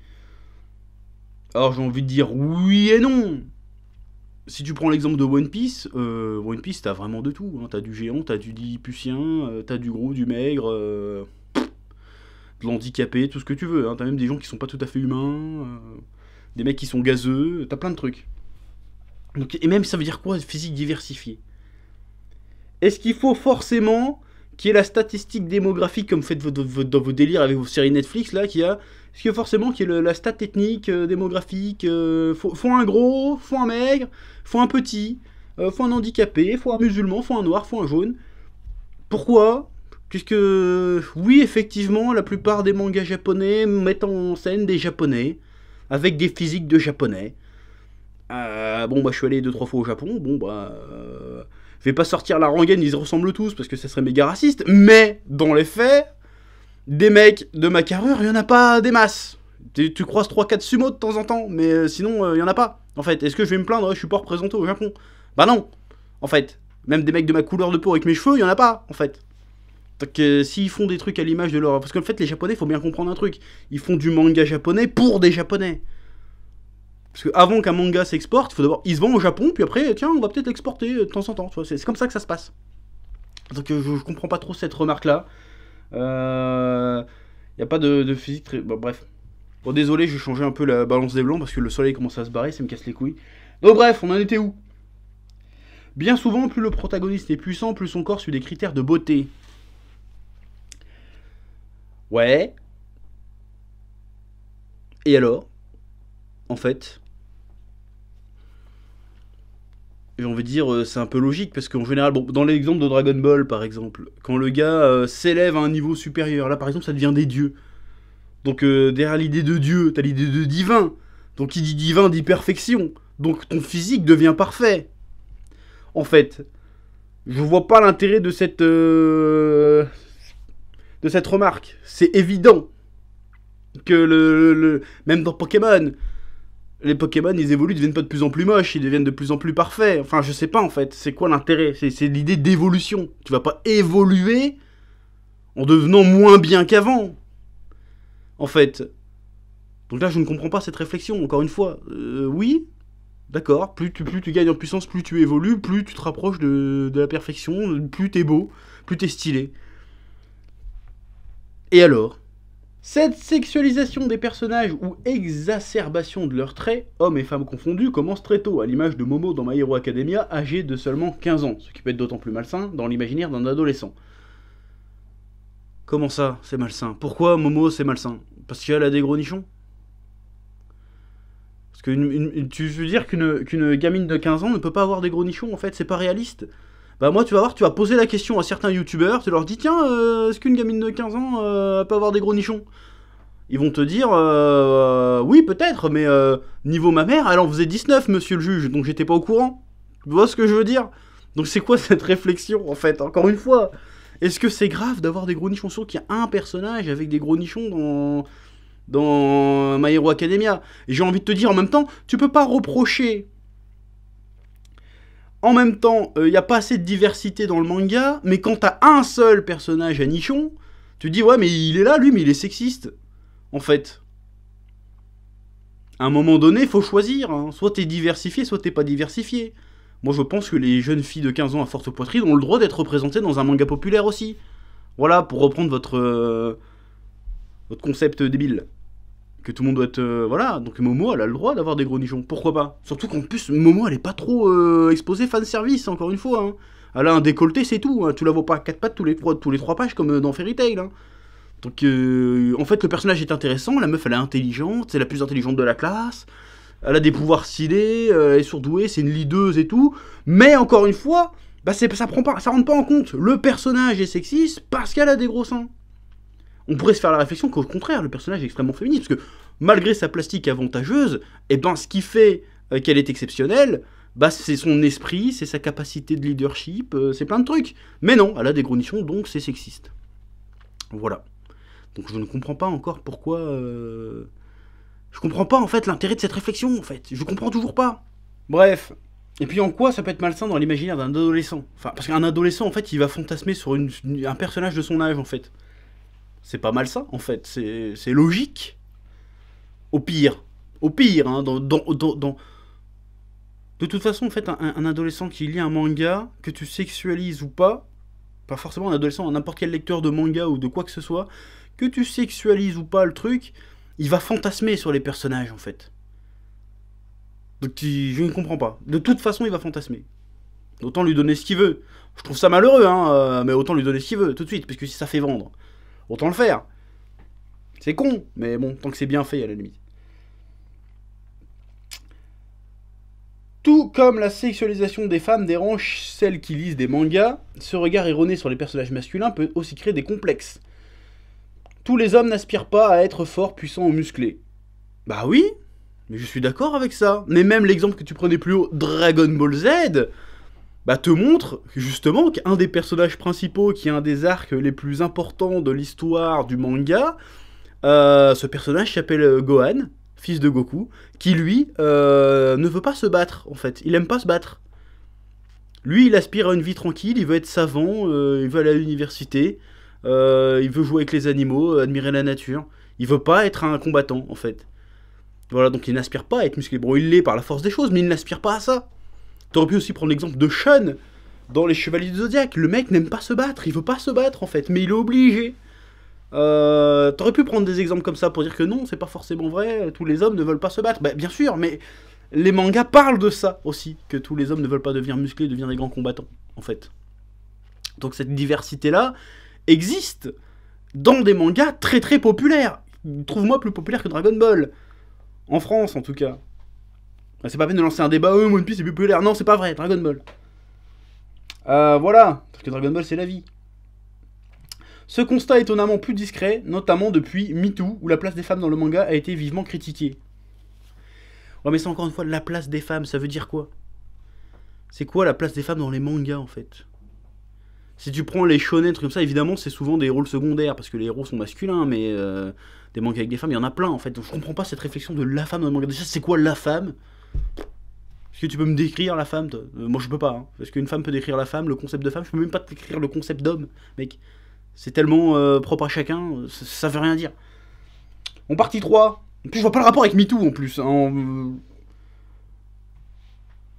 Alors j'ai envie de dire oui et non. Si tu prends l'exemple de One Piece, euh, One Piece t'as vraiment de tout. Hein. T'as du géant, t'as du lilliputien, euh, t'as du gros, du maigre, euh, de l'handicapé, tout ce que tu veux. Hein. T'as même des gens qui sont pas tout à fait humains des mecs qui sont gazeux, t'as plein de trucs. Donc, et même ça veut dire quoi, physique diversifiée Est-ce qu'il faut forcément qu'il y ait la statistique démographique comme faites dans vos délires avec vos séries Netflix là, qui a Est-ce faut forcément qu'il y ait la stat technique euh, démographique euh, faut, un gros, faut un maigre, faut un petit, euh, faut un handicapé, faut un musulman, faut un noir, faut un jaune Pourquoi Puisque oui, effectivement, la plupart des mangas japonais mettent en scène des japonais avec des physiques de japonais. Euh, bon, bah, je suis allé deux, trois fois au Japon. Bon, bah. Euh, je vais pas sortir la rengaine, ils ressemblent tous parce que ça serait méga raciste. Mais, dans les faits, des mecs de ma carrure, il y en a pas des masses. Tu, croises 3-4 sumo de temps en temps, mais euh, sinon, il y en a pas. En fait, est-ce que je vais me plaindre Je suis pas représenté au Japon. Bah non, en fait. Même des mecs de ma couleur de peau avec mes cheveux, il y en a pas, en fait s'ils font des trucs à l'image de leur... Parce qu'en fait, les Japonais, faut bien comprendre un truc. Ils font du manga japonais pour des Japonais. Parce qu'avant qu'un manga s'exporte, faut d'abord... Il se vend au Japon, puis après, tiens, on va peut-être l'exporter euh, de temps en temps. C'est comme ça que ça se passe. Donc euh, je, comprends pas trop cette remarque-là. Il euh, n'y a pas de, physique très... Bon, bref. Bon, désolé, j'ai changé un peu la balance des blancs parce que le soleil commence à se barrer, ça me casse les couilles. Donc bref, on en était où Bien souvent, plus le protagoniste est puissant, plus son corps suit des critères de beauté. Ouais. Et alors En fait j'ai envie de dire, euh, c'est un peu logique, parce qu'en général, bon, dans l'exemple de Dragon Ball, par exemple, quand le gars euh, s'élève à un niveau supérieur, là, par exemple, ça devient des dieux. Donc, euh, derrière l'idée de dieu, t'as l'idée de divin. Donc, qui dit divin dit perfection. Donc, ton physique devient parfait. En fait, je vois pas l'intérêt de cette, de cette remarque. C'est évident que le, même dans Pokémon, les Pokémon, ils évoluent, ils deviennent pas de plus en plus moches, ils deviennent de plus en plus parfaits. Enfin, je sais pas en fait, c'est quoi l'intérêt C'est l'idée d'évolution. Tu vas pas évoluer en devenant moins bien qu'avant. En fait. Donc là, je ne comprends pas cette réflexion, encore une fois. Euh, oui, d'accord, plus tu, plus tu gagnes en puissance, plus tu évolues, plus tu te rapproches de, de la perfection, plus t'es beau, plus t'es stylé. Et alors cette sexualisation des personnages ou exacerbation de leurs traits, hommes et femmes confondus, commence très tôt, à l'image de Momo dans My Hero Academia, âgé de seulement 15 ans, ce qui peut être d'autant plus malsain dans l'imaginaire d'un adolescent. Comment ça, c'est malsain Pourquoi Momo, c'est malsain Parce qu'elle a des gros nichons Parce que tu veux dire qu'une gamine de 15 ans ne peut pas avoir des gros nichons, en fait, c'est pas réaliste bah moi tu vas voir, tu vas poser la question à certains youtubeurs, tu leur dis tiens, euh, est-ce qu'une gamine de 15 ans euh, peut avoir des gros nichons Ils vont te dire euh, oui peut-être, mais niveau ma mère, elle en faisait 19 monsieur le juge, donc j'étais pas au courant. Tu vois ce que je veux dire Donc c'est quoi cette réflexion en fait, encore une fois Est-ce que c'est grave d'avoir des gros nichons sur qu'il y a un personnage avec des gros nichons dans dans My Hero Academia. Et j'ai envie de te dire en même temps, tu peux pas reprocher en même temps, il euh, n'y a pas assez de diversité dans le manga, mais quand t'as un seul personnage à nichon, tu dis ouais mais il est là lui, mais il est sexiste, en fait. À un moment donné, faut choisir, hein. Soit soit es diversifié, soit t'es pas diversifié. Moi je pense que les jeunes filles de 15 ans à forte poitrine ont le droit d'être représentées dans un manga populaire aussi. Voilà, pour reprendre votre, euh, votre concept débile que tout le monde doit être. Euh, voilà, donc Momo, elle a le droit d'avoir des gros nichons. Pourquoi pas Surtout qu'en plus, Momo, elle est pas trop euh, exposée fan service, encore une fois. Hein. Elle a un décolleté, c'est tout. Hein. Tu la vois pas quatre pattes tous les trois, tous les trois pages comme euh, dans Fairy Tail. Hein. Donc, en fait, le personnage est intéressant. La meuf, elle est intelligente, c'est la plus intelligente de la classe. Elle a des pouvoirs stylés, elle est surdouée, c'est une leaduse et tout. Mais encore une fois, bah ça prend pas, ça rentre pas en compte. Le personnage est sexiste parce qu'elle a des gros seins on pourrait se faire la réflexion qu'au contraire, le personnage est extrêmement féministe, parce que malgré sa plastique avantageuse, et eh ben, ce qui fait euh, qu'elle est exceptionnelle, bah, c'est son esprit, c'est sa capacité de leadership, euh, c'est plein de trucs. Mais non, elle a des gros donc c'est sexiste. Voilà. Donc je ne comprends pas encore pourquoi... Je euh, Je comprends pas en fait l'intérêt de cette réflexion, en fait. Je comprends toujours pas. Bref. Et puis en quoi ça peut être malsain dans l'imaginaire d'un adolescent Enfin, parce qu'un adolescent, en fait, il va fantasmer sur un personnage de son âge, en fait. C'est pas mal ça, en fait. C'est logique. Au pire. Au pire, hein, De toute façon, en fait, un, adolescent qui lit un manga, que tu sexualises ou pas, pas forcément un adolescent, n'importe quel lecteur de manga ou de quoi que ce soit, que tu sexualises ou pas le truc, il va fantasmer sur les personnages, en fait. Donc je ne comprends pas. De toute façon, il va fantasmer. Autant lui donner ce qu'il veut. Je trouve ça malheureux, hein, euh, mais autant lui donner ce qu'il veut, tout de suite, parce que si ça fait vendre autant le faire. C'est con, mais bon, tant que c'est bien fait, à la limite. Tout comme la sexualisation des femmes dérange celles qui lisent des mangas, ce regard erroné sur les personnages masculins peut aussi créer des complexes. Tous les hommes n'aspirent pas à être forts, puissants ou musclés. Bah oui, mais je suis d'accord avec ça. Mais même l'exemple que tu prenais plus haut, Dragon Ball Z, bah, te montre justement qu'un des personnages principaux, qui est un des arcs les plus importants de l'histoire du manga, euh, ce personnage s'appelle euh, Gohan, fils de Goku, qui lui euh, ne veut pas se battre en fait, il aime pas se battre. Lui, il aspire à une vie tranquille, il veut être savant, il veut aller à l'université, il veut jouer avec les animaux, admirer la nature. Il veut pas être un combattant en fait. Voilà, donc il n'aspire pas à être musclé. Bon, il l'est par la force des choses, mais il n'aspire pas à ça. T'aurais pu aussi prendre l'exemple de Sean dans Les Chevaliers du Zodiac. Le mec n'aime pas se battre, il veut pas se battre en fait, mais il est obligé. Euh, t'aurais pu prendre des exemples comme ça pour dire que non, c'est pas forcément vrai, tous les hommes ne veulent pas se battre. Bah, bien sûr, mais les mangas parlent de ça aussi, que tous les hommes ne veulent pas devenir musclés, devenir des grands combattants, en fait. Donc cette diversité-là existe dans des mangas très très populaires. Trouve-moi plus populaire que Dragon Ball. En France, en tout cas. Ah, c'est pas peine de lancer un débat, oh, One Piece c'est plus populaire. Non, c'est pas vrai, Dragon Ball. Euh, voilà, parce que Dragon Ball c'est la vie. Ce constat est étonnamment plus discret, notamment depuis MeToo, où la place des femmes dans le manga a été vivement critiquée. Ouais, mais c'est encore une fois la place des femmes, ça veut dire quoi C'est quoi la place des femmes dans les mangas en fait Si tu prends les shonen, trucs comme ça, évidemment c'est souvent des rôles secondaires, parce que les héros sont masculins, mais euh, des mangas avec des femmes, il y en a plein en fait. Donc je comprends pas cette réflexion de la femme dans le manga. Déjà, c'est quoi la femme est-ce que tu peux me décrire la femme toi euh, Moi je peux pas, hein. parce qu'une femme peut décrire la femme, le concept de femme, je peux même pas décrire le concept d'homme, mec. C'est tellement euh, propre à chacun, euh, ça, veut rien dire. On partit 3. En plus, je vois pas le rapport avec MeToo en plus. Hein,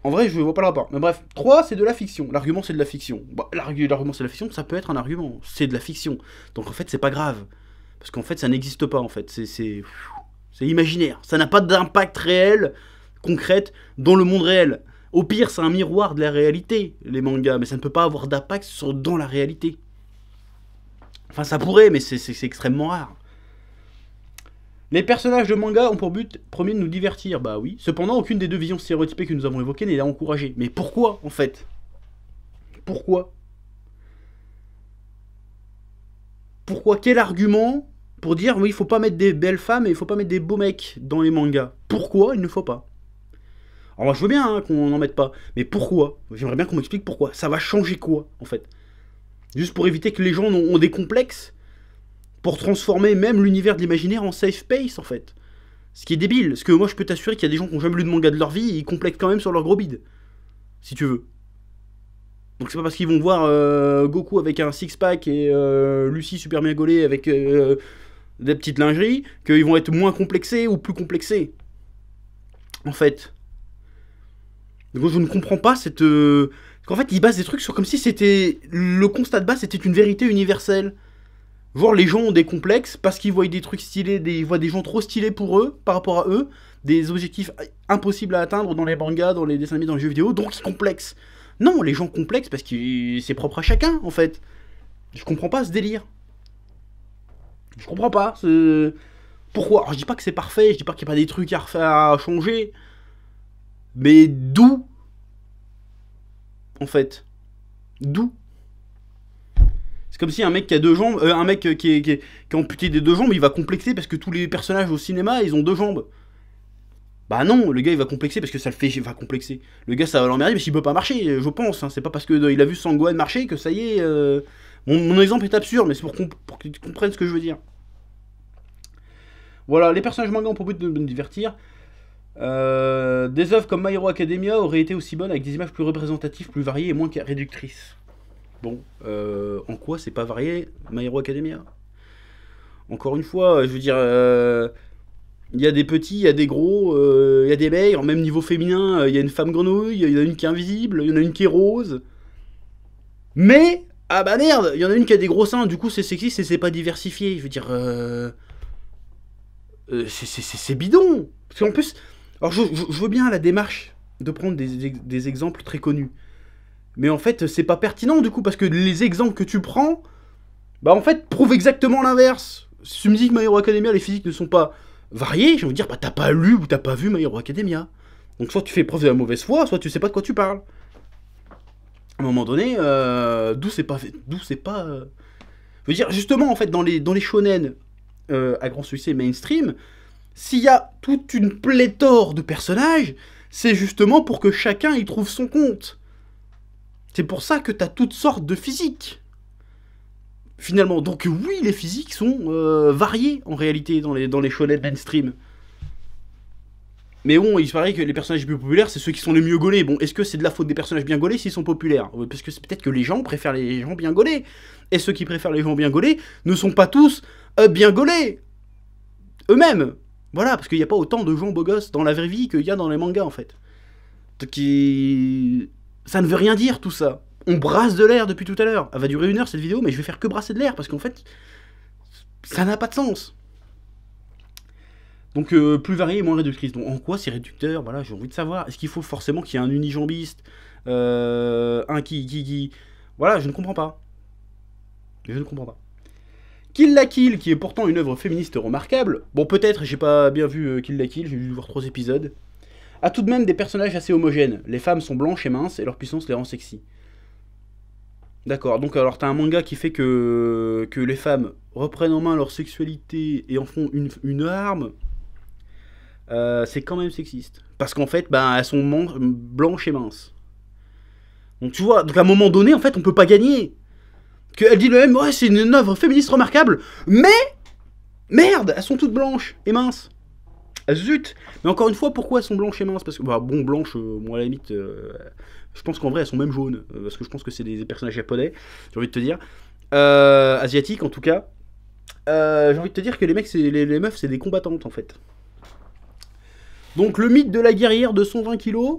en... vrai, je vois pas le rapport. Mais bref, 3, c'est de la fiction. L'argument, c'est de la fiction. Bah, l'argument, c'est de la fiction, ça peut être un argument. C'est de la fiction. Donc en fait, c'est pas grave. Parce qu'en fait, ça n'existe pas en fait. C'est imaginaire. Ça n'a pas d'impact réel concrètes dans le monde réel. Au pire, c'est un miroir de la réalité, les mangas, mais ça ne peut pas avoir d'impact sur dans la réalité. Enfin, ça pourrait, mais c'est extrêmement rare. Les personnages de manga ont pour but premier de nous divertir, bah oui. Cependant, aucune des deux visions stéréotypées que nous avons évoquées n'est à encourager. Mais pourquoi, en fait Pourquoi Pourquoi Quel argument pour dire oui, il faut pas mettre des belles femmes et il faut pas mettre des beaux mecs dans les mangas Pourquoi il ne faut pas alors moi je veux bien hein, qu'on n'en mette pas, mais pourquoi J'aimerais bien qu'on m'explique pourquoi. Ça va changer quoi en fait Juste pour éviter que les gens ont, des complexes pour transformer même l'univers de l'imaginaire en safe space en fait. Ce qui est débile, parce que moi je peux t'assurer qu'il y a des gens qui n'ont jamais lu de manga de leur vie et ils complexent quand même sur leur gros bide. Si tu veux. Donc c'est pas parce qu'ils vont voir euh, Goku avec un six-pack et euh, Lucie super bien gaulée avec euh, des petites lingeries qu'ils vont être moins complexés ou plus complexés. En fait, moi, je ne comprends pas cette. Euh, en fait, ils basent des trucs sur comme si c'était. Le constat de base, c'était une vérité universelle. Voir les gens ont des complexes parce qu'ils voient des trucs stylés, des... ils voient des gens trop stylés pour eux, par rapport à eux, des objectifs impossibles à atteindre dans les mangas, dans les dessins animés, dans les jeux vidéo, donc ils complexes. Non, les gens complexes parce que c'est propre à chacun, en fait. Je comprends pas ce délire. Je comprends pas. Pourquoi Alors, je dis pas que c'est parfait, je dis pas qu'il n'y a pas des trucs à, à changer. Mais d'où En fait. D'où C'est comme si un mec qui a deux jambes, euh, un mec qui est, qui, amputé des deux jambes, il va complexer parce que tous les personnages au cinéma, ils ont deux jambes. Bah non, le gars il va complexer parce que ça le fait, il va complexer. Le gars ça va l'emmerder mais s'il peut pas marcher, je pense. Hein. C'est pas parce qu'il euh, a vu Sangwan marcher que ça y est. Euh, mon, exemple est absurde, mais c'est pour, pour que tu ce que je veux dire. Voilà, les personnages manga ont pour but de nous divertir. Euh, des œuvres comme My Hero Academia auraient été aussi bonnes avec des images plus représentatives, plus variées et moins réductrices. Bon, euh, en quoi c'est pas varié My Hero Academia Encore une fois, euh, je veux dire, il y a des petits, il y a des gros, il y a des meilleurs, même niveau féminin, il y a une femme grenouille, il y en a une qui est invisible, il y en a une qui est rose. Mais, ah bah merde, il y en a une qui a des gros seins, du coup c'est sexiste et c'est pas diversifié. Je veux dire, c'est bidon. Parce qu'en plus, alors, je, veux bien la démarche de prendre des, exemples très connus. Mais en fait, c'est pas pertinent du coup, parce que les exemples que tu prends, bah en fait, prouvent exactement l'inverse. Si tu me dis que My Hero Academia, les physiques ne sont pas variées, je vais dire, bah t'as pas lu ou t'as pas vu My Hero Academia. Donc soit tu fais preuve de la mauvaise foi, soit tu sais pas de quoi tu parles. À un moment donné, euh, d'où c'est pas... D'où c'est pas... Euh, je veux dire, justement, en fait, dans les, dans les shonen euh, à grand succès mainstream, s'il y a toute une pléthore de personnages, c'est justement pour que chacun y trouve son compte. C'est pour ça que t'as toutes sortes de physiques. Finalement, donc oui, les physiques sont euh, variées en réalité dans les, dans les mainstream. Mais bon, il se paraît que les personnages les plus populaires, c'est ceux qui sont les mieux gaulés. Bon, est-ce que c'est de la faute des personnages bien gaulés s'ils sont populaires Parce que c'est peut-être que les gens préfèrent les gens bien gaulés. Et ceux qui préfèrent les gens bien gaulés ne sont pas tous euh, bien gaulés eux-mêmes. Voilà, parce qu'il n'y a pas autant de gens beaux gosses dans la vraie vie qu'il y a dans les mangas en fait. Qui... Ça ne veut rien dire tout ça. On brasse de l'air depuis tout à l'heure. Elle va durer une heure cette vidéo, mais je vais faire que brasser de l'air parce qu'en fait, ça n'a pas de sens. Donc euh, plus varié moins réductrice. Donc en quoi c'est réducteur Voilà, j'ai envie de savoir. Est-ce qu'il faut forcément qu'il y ait un unijambiste, euh, un qui, qui, qui... Voilà, je ne comprends pas. Je ne comprends pas. Kill la Kill, qui est pourtant une œuvre féministe remarquable, bon peut-être j'ai pas bien vu euh, Kill la Kill, j'ai vu voir trois épisodes, a tout de même des personnages assez homogènes. Les femmes sont blanches et minces et leur puissance les rend sexy. D'accord, donc alors t'as un manga qui fait que, que les femmes reprennent en main leur sexualité et en font une, arme. Euh, c'est quand même sexiste. Parce qu'en fait, ben, elles sont blanches et minces. Donc tu vois, donc à un moment donné, en fait, on peut pas gagner qu'elle dit le même, ouais, c'est une œuvre féministe remarquable, mais merde, elles sont toutes blanches et minces. Ah, zut Mais encore une fois, pourquoi elles sont blanches et minces Parce que, bah, bon, blanches, euh, moi, à la limite, euh, je pense qu'en vrai, elles sont même jaunes. Euh, parce que je pense que c'est des personnages japonais, j'ai envie de te dire. asiatiques, en tout cas. j'ai envie de te dire que les mecs, et les meufs, c'est des combattantes, en fait. Donc, le mythe de la guerrière de 120 kilos,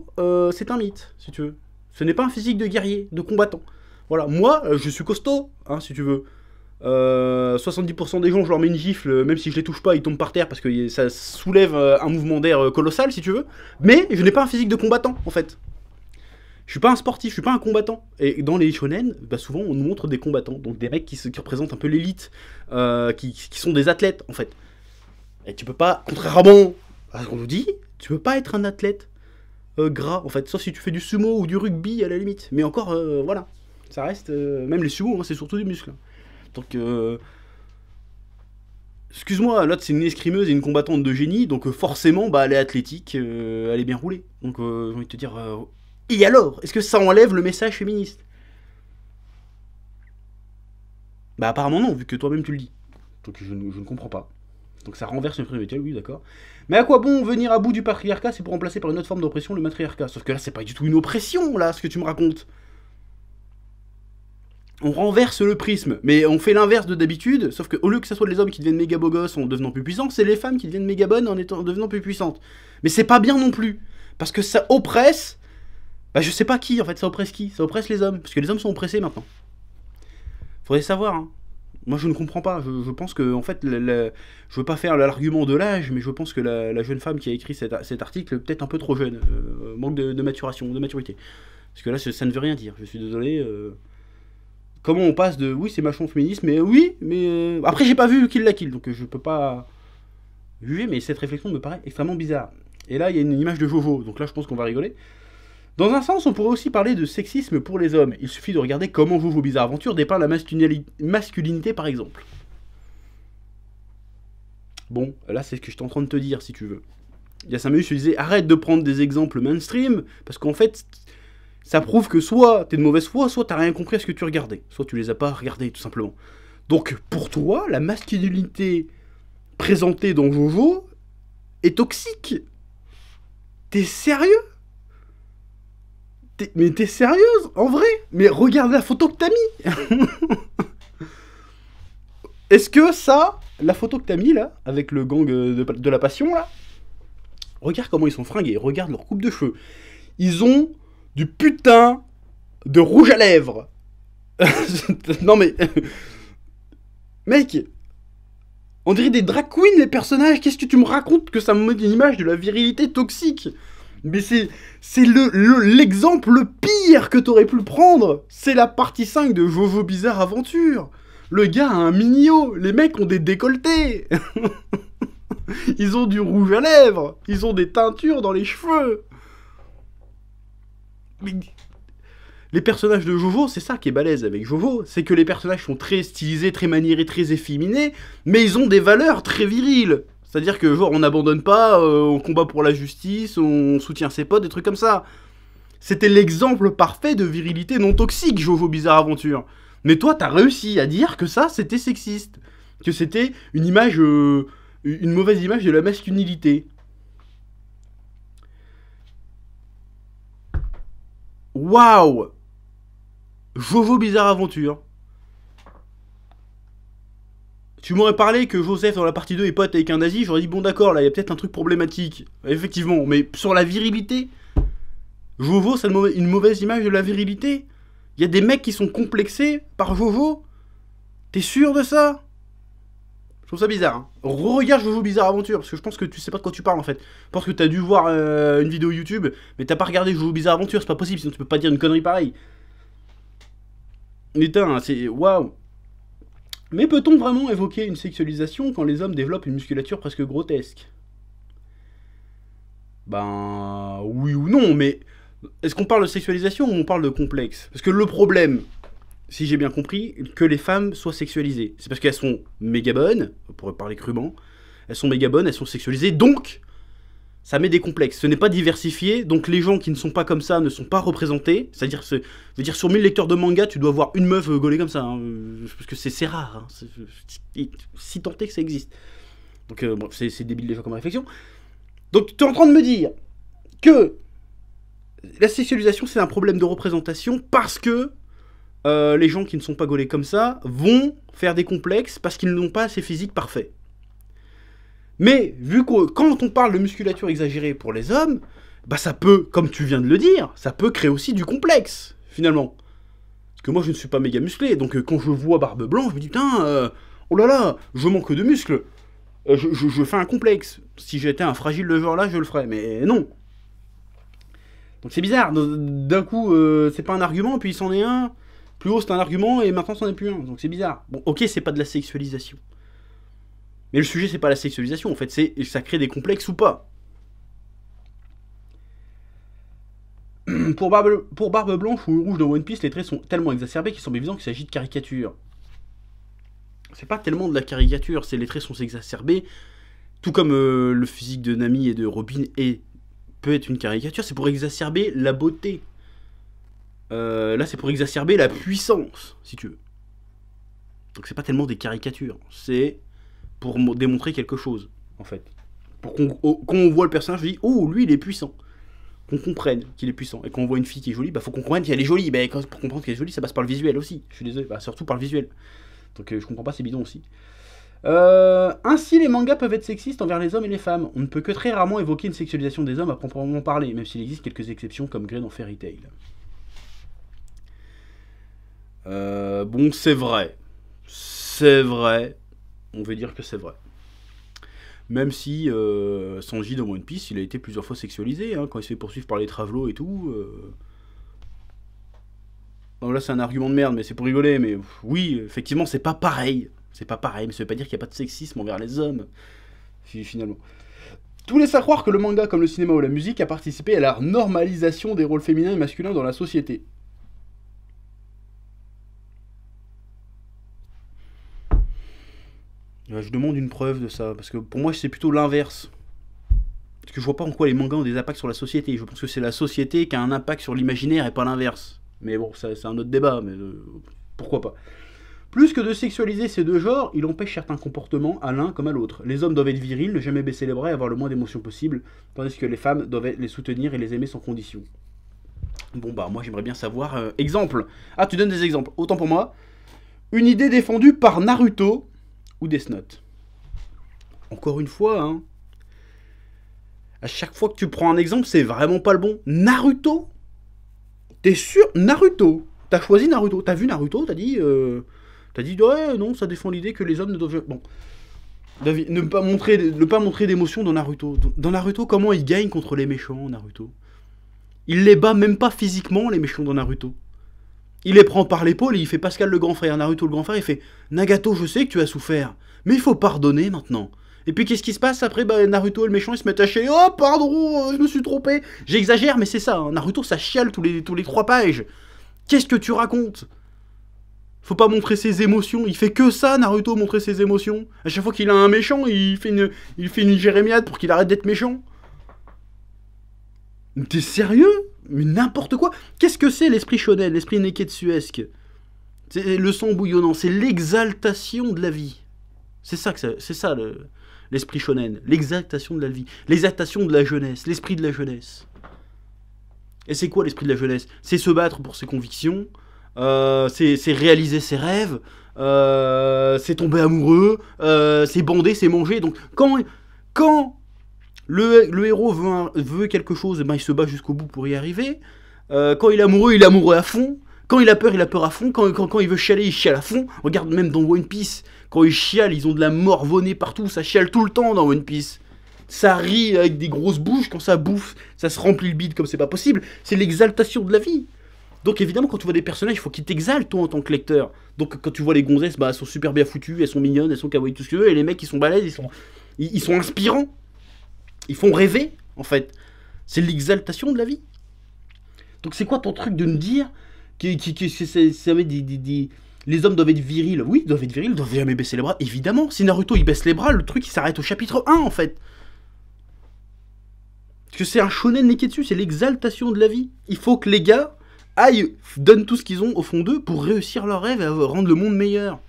c'est un mythe, si tu veux. Ce n'est pas un physique de guerrier, de combattant. Voilà, moi, euh, je suis costaud, hein, si tu veux. 70% euh, des gens, je leur mets une gifle, euh, même si je les touche pas, ils tombent par terre parce que ça soulève un mouvement d'air colossal, si tu veux. Mais je n'ai pas un physique de combattant, en fait. Je suis pas un sportif, je suis pas un combattant. Et dans les shonen, bah souvent on nous montre des combattants, donc des mecs qui, se, représentent un peu l'élite, qui, sont des athlètes en fait. Et tu peux pas, contrairement à ce qu'on nous dit, tu peux pas être un athlète gras en fait, sauf si tu fais du sumo ou du rugby à la limite. Mais encore, voilà. Ça reste. Euh, même les sumo, hein, c'est surtout du muscle. Donc. Euh, excuse-moi, l'autre c'est une escrimeuse et une combattante de génie, donc euh, forcément, bah, elle est athlétique, elle est bien roulée. Donc j'ai envie de te dire. et alors Est-ce que ça enlève le message féministe Bah apparemment non, vu que toi-même tu le dis. Donc je, ne comprends pas. Donc ça renverse le priorité, oui, d'accord. Mais à quoi bon venir à bout du patriarcat, c'est pour remplacer par une autre forme d'oppression le matriarcat Sauf que là, c'est pas du tout une oppression, là, ce que tu me racontes on renverse le prisme, mais on fait l'inverse de d'habitude, sauf qu'au lieu que ce soit les hommes qui deviennent méga beaux gosses en devenant plus puissants, c'est les femmes qui deviennent méga bonnes en, étant, devenant plus puissantes. Mais c'est pas bien non plus, parce que ça oppresse, bah je sais pas qui en fait, ça oppresse qui Ça oppresse les hommes, parce que les hommes sont oppressés maintenant. Faudrait savoir, hein. Moi je ne comprends pas, je, pense que, en fait, je veux pas faire l'argument de l'âge, mais je pense que la, jeune femme qui a écrit cet, article article, peut-être un peu trop jeune, euh, manque de, maturation, de maturité. Parce que là ça ne veut rien dire, je suis désolé... Euh, Comment on passe de oui, c'est machin féministe, mais oui, mais. Euh, après, j'ai pas vu qu'il la Kill, donc euh, je peux pas juger, mais cette réflexion me paraît extrêmement bizarre. Et là, il y a une image de Jojo, donc là, je pense qu'on va rigoler. Dans un sens, on pourrait aussi parler de sexisme pour les hommes. Il suffit de regarder comment Jojo Bizarre Aventure dépeint la masculinité, par exemple. Bon, là, c'est ce que je suis en train de te dire, si tu veux. Il y a Samuel qui arrête de prendre des exemples mainstream, parce qu'en fait, ça prouve que soit t'es de mauvaise foi, soit t'as rien compris à ce que tu regardais, soit tu les as pas regardés tout simplement. Donc pour toi, la masculinité présentée dans Jojo est toxique. T'es sérieux Mais t'es sérieuse, en vrai Mais regarde la photo que t'as mis Est-ce que ça, la photo que t'as mis là, avec le gang euh, de, de la passion là, regarde comment ils sont fringués, regarde leur coupe de cheveux. Ils ont du putain de rouge à lèvres. non mais... Mec, on dirait des drag queens les personnages. Qu'est-ce que tu me racontes que ça me donne une image de la virilité toxique Mais c'est c'est le l'exemple le, pire que t'aurais pu prendre. C'est la partie 5 de Jojo Bizarre Aventure. Le gars a un minio, Les mecs ont des décolletés. Ils ont du rouge à lèvres. Ils ont des teintures dans les cheveux les personnages de Jojo, c'est ça qui est balèze avec Jojo, c'est que les personnages sont très stylisés, très maniérés, très efféminés, mais ils ont des valeurs très viriles. C'est-à-dire que genre on n'abandonne pas, euh, on combat pour la justice, on soutient ses potes, des trucs comme ça. C'était l'exemple parfait de virilité non toxique, Jojo Bizarre Aventure. Mais toi, t'as réussi à dire que ça, c'était sexiste. Que c'était une image... Euh, une mauvaise image de la masculinité. Wow, Jojo Bizarre Aventure. Tu m'aurais parlé que Joseph dans la partie 2 est pote avec un nazi, j'aurais dit bon d'accord, là il y a peut-être un truc problématique. Effectivement, mais sur la virilité Jojo, c'est une mauvaise image de la virilité Il y a des mecs qui sont complexés par Jojo T'es sûr de ça je trouve ça bizarre. Hein. Regarde Joujou Bizarre Aventure, parce que je pense que tu sais pas de quoi tu parles en fait. Je pense que t'as dû voir euh, une vidéo YouTube, mais t'as pas regardé Joujou Bizarre Aventure, c'est pas possible, sinon tu peux pas dire une connerie pareille. hein, c'est. Waouh! Mais peut-on vraiment évoquer une sexualisation quand les hommes développent une musculature presque grotesque Ben oui ou non, mais est-ce qu'on parle de sexualisation ou on parle de complexe Parce que le problème, si j'ai bien compris, que les femmes soient sexualisées. C'est parce qu'elles sont méga bonnes, pourrait parler crûment, elles sont méga bonnes, elles sont sexualisées, donc ça met des complexes. Ce n'est pas diversifié, donc les gens qui ne sont pas comme ça ne sont pas représentés. C'est-à-dire, dire, sur 1000 lecteurs de manga, tu dois voir une meuf euh, gauler comme ça, hein, euh, parce que c'est rare, hein, si tenté que ça existe. Donc, euh, c'est débile déjà comme réflexion. Donc, tu es en train de me dire que la sexualisation, c'est un problème de représentation parce que euh, les gens qui ne sont pas gaulés comme ça vont faire des complexes parce qu'ils n'ont pas assez physiques parfait. Mais vu que quand on parle de musculature exagérée pour les hommes, bah ça peut, comme tu viens de le dire, ça peut créer aussi du complexe, finalement. Parce que moi je ne suis pas méga musclé, donc euh, quand je vois Barbe Blanche, je me dis putain, euh, oh là là, je manque de muscles. je, fais un complexe. Si j'étais un fragile de genre là, je le ferais, mais non. Donc c'est bizarre, d'un coup, c'est pas un argument, puis il s'en est un. Plus haut, c'était un argument et maintenant, c'en est plus un. Donc c'est bizarre. Bon, ok, c'est pas de la sexualisation. Mais le sujet, c'est pas la sexualisation. En fait, c'est ça crée des complexes ou pas. Pour barbe, pour barbe blanche ou rouge dans One Piece, les traits sont tellement exacerbés qu'il semble évident qu'il s'agit de caricature. C'est pas tellement de la caricature, c'est les traits sont exacerbés, tout comme euh, le physique de Nami et de Robin est, peut être une caricature, c'est pour exacerber la beauté euh, là, c'est pour exacerber la puissance, si tu veux. Donc c'est pas tellement des caricatures, c'est pour démontrer quelque chose, en fait. Pour qu'on, quand on voit le personnage, je dis, oh, lui, il est puissant. Qu'on comprenne qu'il est puissant. Et qu'on on voit une fille qui est jolie, bah faut qu'on comprenne qu'elle est jolie. Bah, pour comprendre qu'elle est jolie, ça passe par le visuel aussi. Je suis désolé, bah, surtout par le visuel. Donc euh, je comprends pas, ces bidons aussi. Euh, ainsi, les mangas peuvent être sexistes envers les hommes et les femmes. On ne peut que très rarement évoquer une sexualisation des hommes à proprement parler, même s'il existe quelques exceptions comme Green dans Fairy Tail. Euh, bon, c'est vrai. C'est vrai. On veut dire que c'est vrai. Même si euh, Sanji dans One Piece, il a été plusieurs fois sexualisé, hein, quand il se fait poursuivre par les travelots et tout. Euh... là, c'est un argument de merde, mais c'est pour rigoler. Mais oui, effectivement, c'est pas pareil. C'est pas pareil, mais ça veut pas dire qu'il n'y a pas de sexisme envers les hommes. Finalement. Tout laisse à croire que le manga, comme le cinéma ou la musique, a participé à la normalisation des rôles féminins et masculins dans la société. Je demande une preuve de ça, parce que pour moi c'est plutôt l'inverse. Parce que je vois pas en quoi les mangas ont des impacts sur la société. Je pense que c'est la société qui a un impact sur l'imaginaire et pas l'inverse. Mais bon, c'est un autre débat, mais euh, pourquoi pas. Plus que de sexualiser ces deux genres, il empêche certains comportements à l'un comme à l'autre. Les hommes doivent être virils, ne jamais baisser les bras et avoir le moins d'émotions possible, tandis que les femmes doivent les soutenir et les aimer sans condition. Bon bah moi j'aimerais bien savoir... Euh, exemple Ah tu donnes des exemples, autant pour moi. Une idée défendue par Naruto des Death Encore une fois, hein, à chaque fois que tu prends un exemple, c'est vraiment pas le bon. Naruto T'es sûr Naruto T'as choisi Naruto T'as vu Naruto T'as dit, euh, t'as dit ouais non, ça défend l'idée que les hommes ne doivent bon ne pas montrer ne pas montrer d'émotion dans Naruto. Dans Naruto, comment il gagne contre les méchants Naruto Il les bat même pas physiquement les méchants dans Naruto il les prend par l'épaule et il fait Pascal le grand frère, Naruto le grand frère, il fait Nagato, je sais que tu as souffert, mais il faut pardonner maintenant. Et puis qu'est-ce qui se passe après bah, Naruto le méchant, il se met à chier « Oh, pardon, euh, je me suis trompé. J'exagère, mais c'est ça. Hein. Naruto, ça chiale tous les, tous les trois pages. Qu'est-ce que tu racontes Faut pas montrer ses émotions. Il fait que ça, Naruto, montrer ses émotions. À chaque fois qu'il a un méchant, il fait une, il fait une jérémiade pour qu'il arrête d'être méchant. T'es sérieux mais n'importe quoi. Qu'est-ce que c'est l'esprit shonen, l'esprit neketsuesque C'est le sang bouillonnant, c'est l'exaltation de la vie. C'est ça que c'est ça l'esprit shonen, l'exaltation de la vie, l'exaltation de la jeunesse, l'esprit de la jeunesse. Et c'est quoi l'esprit de la jeunesse C'est se battre pour ses convictions, euh, c'est réaliser ses rêves, euh, c'est tomber amoureux, euh, c'est bander, c'est manger. Donc quand quand le, héros veut, quelque chose, et eh ben il se bat jusqu'au bout pour y arriver. Euh, quand il est amoureux, il est amoureux à fond. Quand il a peur, il a peur à fond. Quand, il veut chialer, il chiale à fond. Regarde même dans One Piece, quand ils chialent, ils ont de la morvonnée partout. Ça chiale tout le temps dans One Piece. Ça rit avec des grosses bouches. Quand ça bouffe, ça se remplit le bide comme c'est pas possible. C'est l'exaltation de la vie. Donc évidemment, quand tu vois des personnages, il faut qu'ils t'exaltent, toi, en tant que lecteur. Donc quand tu vois les gonzesses, bah, elles sont super bien foutues, elles sont mignonnes, elles sont kawaii, tout ce que tu veux. Et les mecs, ils sont balèzes, ils sont, ils sont inspirants. Ils font rêver, en fait. C'est l'exaltation de la vie. Donc c'est quoi ton truc de me dire que, les hommes doivent être virils Oui, ils doivent être virils, ils doivent jamais baisser les bras, évidemment. Si Naruto il baisse les bras, le truc il s'arrête au chapitre 1 en fait. Parce que c'est un shonen dessus, c'est l'exaltation de la vie. Il faut que les gars aillent, donnent tout ce qu'ils ont au fond d'eux pour réussir leur rêve et rendre le monde meilleur.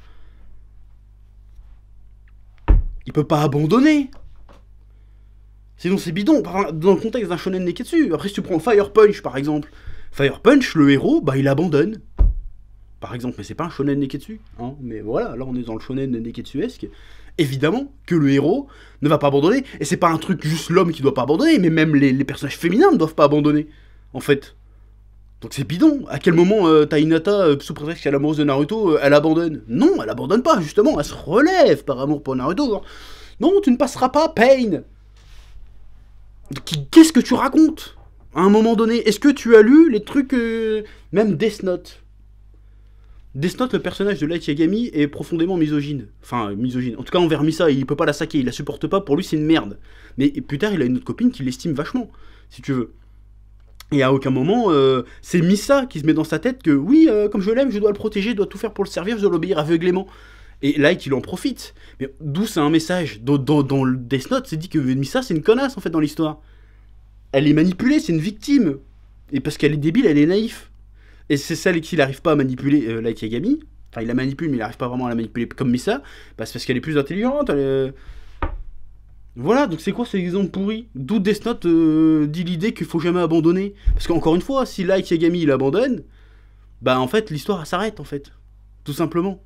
Il peut pas abandonner. Sinon, c'est bidon, dans le contexte d'un shonen neketsu. Après, si tu prends Fire Punch, par exemple, Fire Punch, le héros, bah, il abandonne. Par exemple, mais c'est pas un shonen neketsu, hein, Mais voilà, là, on est dans le shonen neketsuesque. Évidemment que le héros ne va pas abandonner, et c'est pas un truc juste l'homme qui doit pas abandonner, mais même les, personnages féminins ne doivent pas abandonner, en fait. Donc c'est bidon. À quel moment euh, Tainata, euh, sous prétexte qu'elle est amoureuse de Naruto, euh, elle abandonne Non, elle abandonne pas, justement, elle se relève par amour pour Naruto. Hein. Non, tu ne passeras pas, Pain Qu'est-ce que tu racontes À un moment donné, est-ce que tu as lu les trucs. Euh, même Death Note Death Note, le personnage de Light Yagami, est profondément misogyne. Enfin, misogyne. En tout cas, envers Misa, il peut pas la saquer, il la supporte pas, pour lui, c'est une merde. Mais plus tard, il a une autre copine qui l'estime vachement, si tu veux. Et à aucun moment, euh, c'est Misa qui se met dans sa tête que oui, euh, comme je l'aime, je dois le protéger, je dois tout faire pour le servir, je dois l'obéir aveuglément. Et Light il en profite. Mais d'où c'est un message dans, dans, Death Note, c'est dit que Misa, c'est une connasse, en fait, dans l'histoire. Elle est manipulée, c'est une victime. Et parce qu'elle est débile, elle est naïve Et c'est celle qui n'arrive pas à manipuler euh, Light Yagami, Enfin, il la manipule, mais il n'arrive pas vraiment à la manipuler comme Misa. Bah, parce qu'elle est plus intelligente. Euh. Voilà, donc c'est quoi ces exemples pourris D'où Death Note euh, dit l'idée qu'il faut jamais abandonner. Parce qu'encore une fois, si Light Yagami il abandonne, bah en fait l'histoire s'arrête en fait. Tout simplement.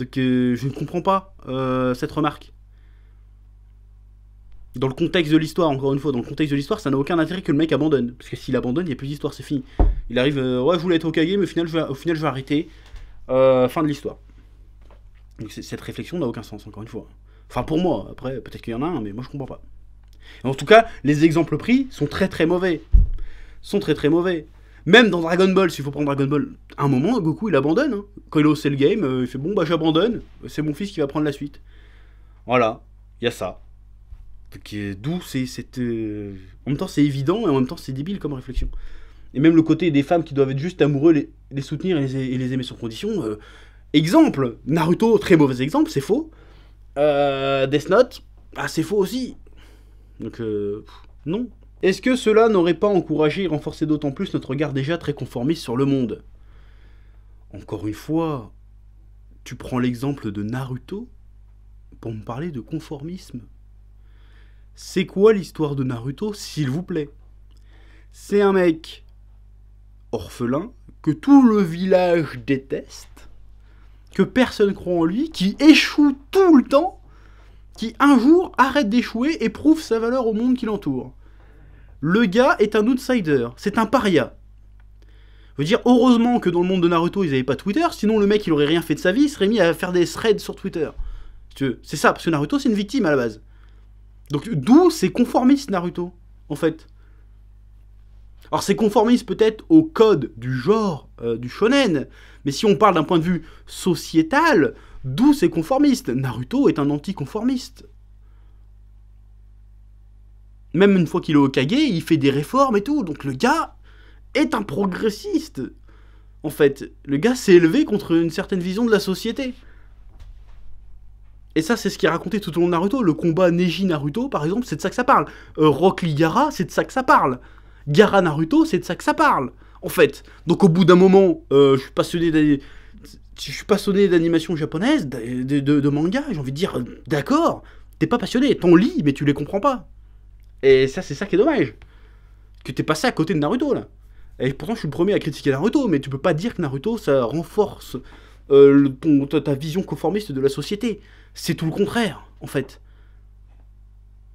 Donc je ne comprends pas euh, cette remarque. Dans le contexte de l'histoire, encore une fois, dans le contexte de l'histoire, ça n'a aucun intérêt que le mec abandonne. Parce que s'il abandonne, il n'y a plus d'histoire, c'est fini. Il arrive, euh, ouais, je voulais être mais au final, je vais, au final, je vais arrêter. Euh, fin de l'histoire. Donc cette réflexion n'a aucun sens, encore une fois. Enfin, pour moi, après, peut-être qu'il y en a un, mais moi, je comprends pas. en tout cas, les exemples pris sont très très mauvais. Sont très très mauvais. Même dans Dragon Ball, s'il faut prendre Dragon Ball, à un moment, Goku il abandonne. Hein. Quand il le game, euh, il fait bon bah j'abandonne, c'est mon fils qui va prendre la suite. Voilà, il y a ça. D'où c'est. Euh, en même temps c'est évident et en même temps c'est débile comme réflexion. Et même le côté des femmes qui doivent être juste amoureux, les, soutenir et les, les, aimer sans condition. Euh, exemple, Naruto, très mauvais exemple, c'est faux. Death Note, ah, c'est faux aussi. Donc non, est-ce que cela n'aurait pas encouragé et renforcé d'autant plus notre regard déjà très conformiste sur le monde Encore une fois, tu prends l'exemple de Naruto pour me parler de conformisme. C'est quoi l'histoire de Naruto, s'il vous plaît C'est un mec orphelin que tout le village déteste, que personne croit en lui, qui échoue tout le temps, qui un jour arrête d'échouer et prouve sa valeur au monde qui l'entoure le gars est un outsider, c'est un paria. Je veux dire, heureusement que dans le monde de Naruto, ils n'avaient pas Twitter, sinon le mec, il aurait rien fait de sa vie, il serait mis à faire des threads sur Twitter. C'est ça, parce que Naruto, c'est une victime à la base. Donc, d'où c'est conformiste Naruto, en fait. Alors, c'est conformiste peut-être au code du genre euh, du shonen, mais si on parle d'un point de vue sociétal, d'où c'est conformiste Naruto est un anticonformiste même une fois qu'il est au Kage, il fait des réformes et tout. Donc le gars est un progressiste. En fait, le gars s'est élevé contre une certaine vision de la société. Et ça, c'est ce qui est raconté tout au long de Naruto. Le combat Neji-Naruto, par exemple, c'est de ça que ça parle. Euh, Rock Lee c'est de ça que ça parle. Gara Naruto, c'est de ça que ça parle. En fait, donc au bout d'un moment, euh, je suis passionné d'animation japonaise, de, de, de manga, j'ai envie de dire, euh, d'accord, t'es pas passionné, t'en lis, mais tu les comprends pas. Et ça, c'est ça qui est dommage. Que t'es passé à côté de Naruto, là. Et pourtant, je suis le premier à critiquer Naruto, mais tu peux pas dire que Naruto, ça renforce euh, ta vision conformiste de la société. C'est tout le contraire, en fait.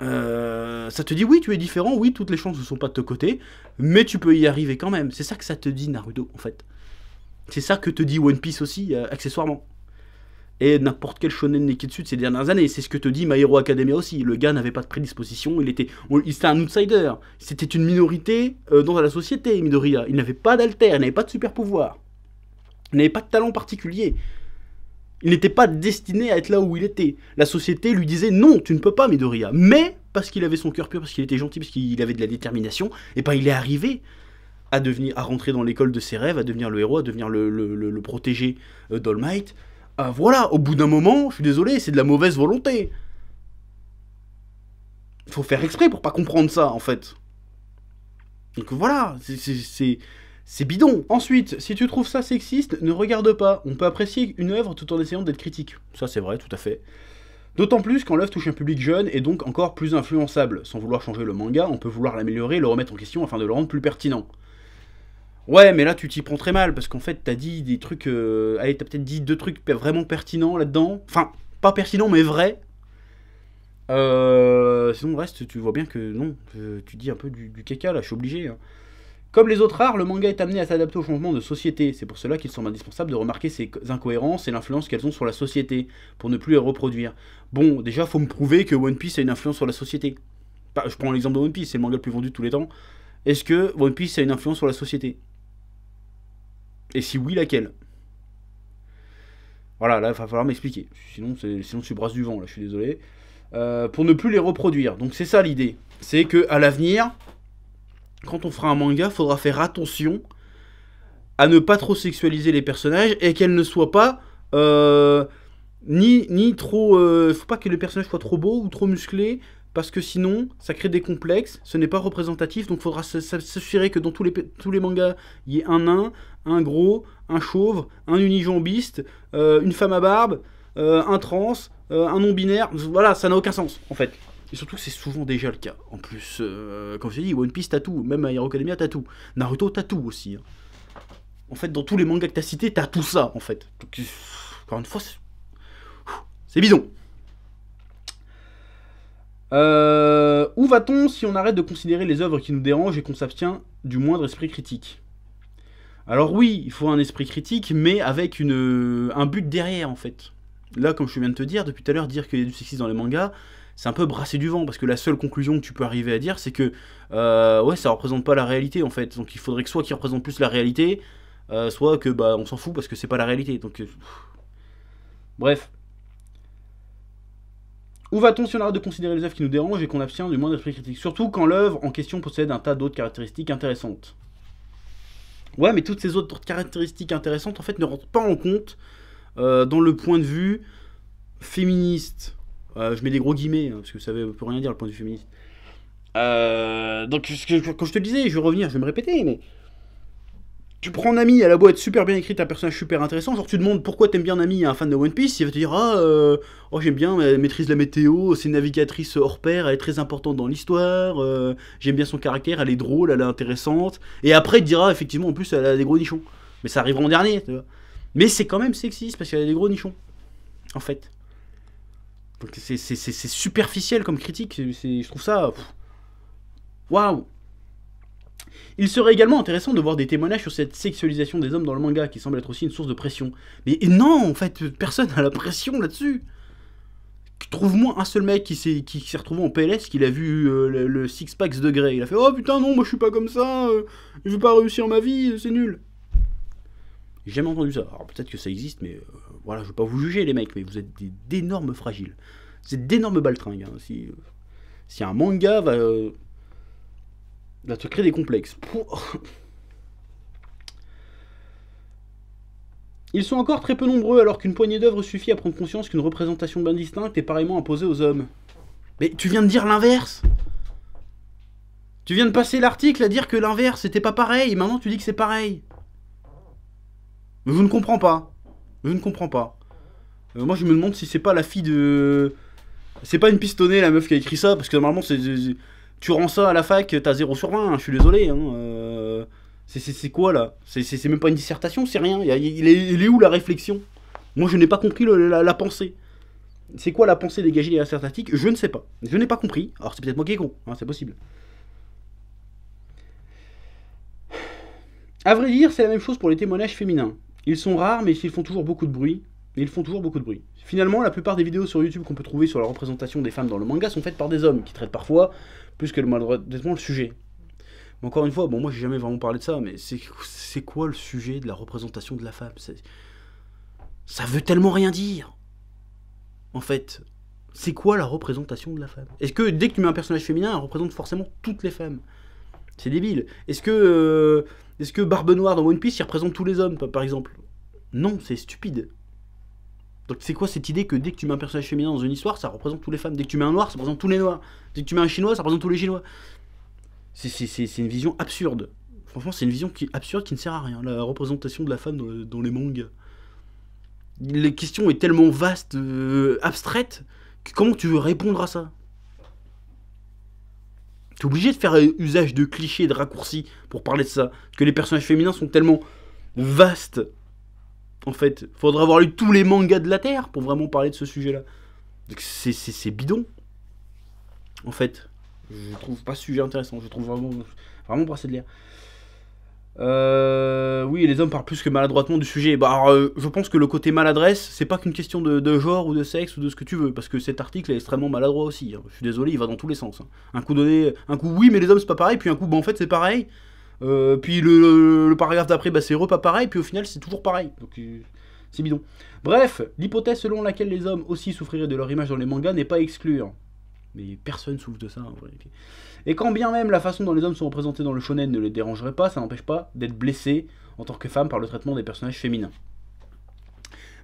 Euh, ça te dit oui, tu es différent, oui, toutes les chances ne sont pas de ton côté, mais tu peux y arriver quand même. C'est ça que ça te dit Naruto, en fait. C'est ça que te dit One Piece aussi, euh, accessoirement et n'importe quel shonen qui de ces dernières années. C'est ce que te dit My Hero Academia aussi. Le gars n'avait pas de prédisposition, il était, il était un outsider. C'était une minorité euh, dans la société, Midoriya. Il n'avait pas d'alter, il n'avait pas de super pouvoir. Il n'avait pas de talent particulier. Il n'était pas destiné à être là où il était. La société lui disait non, tu ne peux pas, Midoriya. Mais parce qu'il avait son cœur pur, parce qu'il était gentil, parce qu'il avait de la détermination, et eh ben il est arrivé à devenir, à rentrer dans l'école de ses rêves, à devenir le héros, à devenir le, le protégé euh, d'All Might. Ah voilà, au bout d'un moment, je suis désolé, c'est de la mauvaise volonté. faut faire exprès pour pas comprendre ça, en fait. Donc voilà, c'est bidon. Ensuite, si tu trouves ça sexiste, ne regarde pas. On peut apprécier une œuvre tout en essayant d'être critique. Ça, c'est vrai, tout à fait. D'autant plus quand l'œuvre touche un public jeune et donc encore plus influençable. Sans vouloir changer le manga, on peut vouloir l'améliorer et le remettre en question afin de le rendre plus pertinent. Ouais, mais là, tu t'y prends très mal, parce qu'en fait, t'as dit des trucs. Euh, allez, t'as peut-être dit deux trucs vraiment pertinents là-dedans. Enfin, pas pertinents, mais vrais. Euh, sinon, reste, tu vois bien que non, euh, tu dis un peu du, caca, là, je suis obligé. Hein. Comme les autres arts, le manga est amené à s'adapter au changement de société. C'est pour cela qu'il semble indispensable de remarquer ces incohérences et l'influence qu'elles ont sur la société, pour ne plus les reproduire. Bon, déjà, faut me prouver que One Piece a une influence sur la société. je prends l'exemple de One Piece, c'est le manga le plus vendu de tous les temps. Est-ce que One Piece a une influence sur la société et si oui, laquelle Voilà, là, il va falloir m'expliquer. Sinon, sinon, je brasse du vent, là, je suis désolé. Euh, pour ne plus les reproduire. Donc, c'est ça l'idée. C'est que à l'avenir, quand on fera un manga, il faudra faire attention à ne pas trop sexualiser les personnages et qu'elles ne soient pas. Euh, ni, ni trop. ne euh, faut pas que le personnage soit trop beau ou trop musclé parce que sinon, ça crée des complexes, ce n'est pas représentatif, donc il faudra s'assurer que dans tous les, mangas, il y ait un nain, un gros, un chauve, un unijambiste, euh, une femme à barbe, euh, un trans, euh, un non-binaire, voilà, ça n'a aucun sens, en fait. Et surtout que c'est souvent déjà le cas. En plus, comme je dis, One Piece t'as tout, même Hero Academia t'as tout, Naruto t'as tout aussi. Hein. En fait, dans tous les mangas que t'as cités, t'as tout ça, en fait. encore une fois, c'est bidon. Euh, où va-t-on si on arrête de considérer les œuvres qui nous dérangent et qu'on s'abstient du moindre esprit critique Alors oui, il faut un esprit critique, mais avec une, un but derrière en fait. Là, comme je viens de te dire, depuis tout à l'heure, dire qu'il y a du sexisme dans les mangas, c'est un peu brasser du vent, parce que la seule conclusion que tu peux arriver à dire, c'est que euh, ouais, ça représente pas la réalité en fait. Donc il faudrait que soit qu'il représente plus la réalité, euh, soit que bah, on s'en fout parce que c'est pas la réalité. Donc euh, bref. Où va-t-on si on de considérer les œuvres qui nous dérangent et qu'on abstient du moins d'esprit critique Surtout quand l'œuvre en question possède un tas d'autres caractéristiques intéressantes. Ouais, mais toutes ces autres caractéristiques intéressantes, en fait, ne rentrent pas en compte euh, dans le point de vue féministe. Euh, je mets des gros guillemets, hein, parce que ça ne peut rien dire le point de vue féministe. Euh, donc, quand je te disais, je vais revenir, je vais me répéter, mais tu prends Nami, elle a beau être super bien écrite, un personnage super intéressant, genre tu demandes pourquoi t'aimes bien Nami un fan de One Piece, il va te dire ah euh, oh j'aime bien, euh, elle maîtrise la météo, c'est navigatrice hors pair, elle est très importante dans l'histoire, euh, j'aime bien son caractère, elle est drôle, elle est intéressante, et après il te dira effectivement en plus elle a des gros nichons, mais ça arrivera en dernier, tu vois. mais c'est quand même sexiste parce qu'elle a des gros nichons, en fait. Donc c'est superficiel comme critique, je trouve ça waouh il serait également intéressant de voir des témoignages sur cette sexualisation des hommes dans le manga, qui semble être aussi une source de pression. Mais non, en fait, personne n'a la pression là-dessus Trouve-moi un seul mec qui s'est, retrouvé en PLS, qui a vu euh, le, six packs de Grey. Il a fait Oh putain, non, moi je suis pas comme ça, euh, je vais pas réussir ma vie, euh, c'est nul. J'ai jamais entendu ça. Alors peut-être que ça existe, mais voilà, je vais pas vous juger les mecs, mais vous êtes d'énormes fragiles. C'est d'énormes baltringues. Hein. Si, si un manga va Là, tu crées des complexes. Ils sont encore très peu nombreux, alors qu'une poignée d'œuvres suffit à prendre conscience qu'une représentation bien distincte est pareillement imposée aux hommes. Mais tu viens de dire l'inverse Tu viens de passer l'article à dire que l'inverse c'était pas pareil, et maintenant tu dis que c'est pareil. Mais je ne comprends pas. Je ne comprends pas. Euh, moi, je me demande si c'est pas la fille de. C'est pas une pistonnée, la meuf qui a écrit ça, parce que normalement, c'est. Tu rends ça à la fac, t'as 0 sur 20, hein, je suis désolé. Hein, euh, c'est quoi là C'est même pas une dissertation, c'est rien. Il est, où la réflexion Moi je n'ai pas compris la, pensée. C'est quoi la pensée dégagée des statistiques Je ne sais pas. Je n'ai pas compris. Alors c'est peut-être moi qui con, hein, c'est possible. À vrai dire, c'est la même chose pour les témoignages féminins. Ils sont rares, mais ils font toujours beaucoup de bruit mais ils font toujours beaucoup de bruit. Finalement, la plupart des vidéos sur YouTube qu'on peut trouver sur la représentation des femmes dans le manga sont faites par des hommes, qui traitent parfois, plus que malheureusement, le sujet. encore une fois, bon, moi j'ai jamais vraiment parlé de ça, mais c'est quoi le sujet de la représentation de la femme Ça veut tellement rien dire En fait, c'est quoi la représentation de la femme Est-ce que dès que tu mets un personnage féminin, elle représente forcément toutes les femmes C'est débile. Est-ce que, euh, que Barbe Noire dans One Piece, il représente tous les hommes, par exemple Non, c'est stupide. Donc c'est quoi cette idée que dès que tu mets un personnage féminin dans une histoire, ça représente tous les femmes Dès que tu mets un noir, ça représente tous les noirs. Dès que tu mets un chinois, ça représente tous les chinois. C'est une vision absurde. Franchement, c'est une vision qui, absurde qui ne sert à rien, la représentation de la femme dans, les mangas. La question est tellement vaste, euh, abstraite, que comment tu veux répondre à ça T'es obligé de faire usage de clichés, de raccourcis pour parler de ça. que les personnages féminins sont tellement vastes en fait. faudrait avoir lu tous les mangas de la Terre pour vraiment parler de ce sujet-là. C'est bidon, en fait. Je trouve pas ce sujet intéressant, je trouve vraiment, vraiment assez de lire. Euh, oui, les hommes parlent plus que maladroitement du sujet. Bah, euh, je pense que le côté maladresse, c'est pas qu'une question de, genre ou de sexe ou de ce que tu veux, parce que cet article est extrêmement maladroit aussi. Hein. Je suis désolé, il va dans tous les sens. Hein. Un coup donné, un coup oui, mais les hommes c'est pas pareil, puis un coup, bah en fait c'est pareil. Euh, puis le, paragraphe d'après, bah, c'est repas pareil, puis au final, c'est toujours pareil. Donc, euh, c'est bidon. Bref, l'hypothèse selon laquelle les hommes aussi souffriraient de leur image dans les mangas n'est pas exclue. Hein. Mais personne souffre de ça, hein, Et quand bien même la façon dont les hommes sont représentés dans le shonen ne les dérangerait pas, ça n'empêche pas d'être blessé en tant que femme par le traitement des personnages féminins.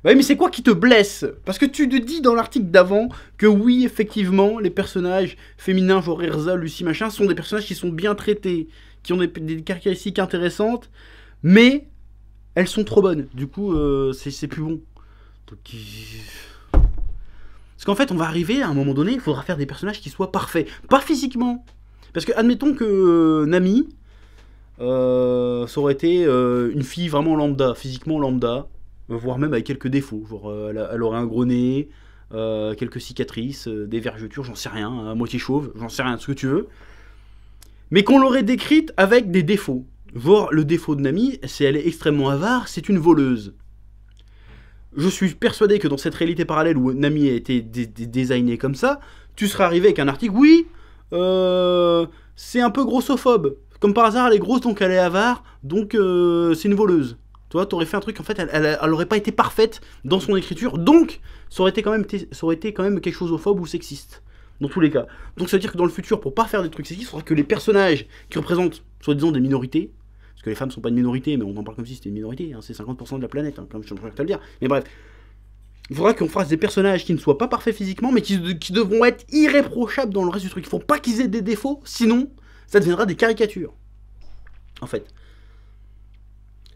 Bah mais c'est quoi qui te blesse Parce que tu te dis dans l'article d'avant que oui, effectivement, les personnages féminins, genre Lucy, Lucie, machin, sont des personnages qui sont bien traités qui ont des, caractéristiques intéressantes, mais elles sont trop bonnes. Du coup, euh, c'est plus bon. parce qu'en fait, on va arriver à un moment donné, il faudra faire des personnages qui soient parfaits. Pas physiquement. Parce que, admettons que euh, Nami, euh, ça aurait été une fille vraiment lambda, physiquement lambda, voire même avec quelques défauts. Genre, elle, aurait un gros nez, quelques cicatrices, des vergetures, j'en sais rien, à moitié chauve, j'en sais rien, ce que tu veux mais qu'on l'aurait décrite avec des défauts. Voir le défaut de Nami, c'est elle est extrêmement avare, c'est une voleuse. Je suis persuadé que dans cette réalité parallèle où Nami a été designée comme ça, tu seras arrivé avec un article, oui, euh, c'est un peu grossophobe. Comme par hasard, elle est grosse, donc elle est avare, donc euh, c'est une voleuse. Toi, aurais fait un truc, en fait, elle, n'aurait pas été parfaite dans son écriture, donc ça aurait été quand même, été quand même quelque chose au phobe ou sexiste dans tous les cas. Donc ça veut dire que dans le futur, pour pas faire des trucs sexistes, il faudra que les personnages qui représentent, soi-disant, des minorités, parce que les femmes sont pas une minorité, mais on en parle comme si c'était une minorité, hein, c'est 50% de la planète, hein, comme je suis en train de le dire, mais bref. Il faudra qu'on fasse des personnages qui ne soient pas parfaits physiquement, mais qui, devront être irréprochables dans le reste du truc. Il faut pas qu'ils aient des défauts, sinon ça deviendra des caricatures. En fait.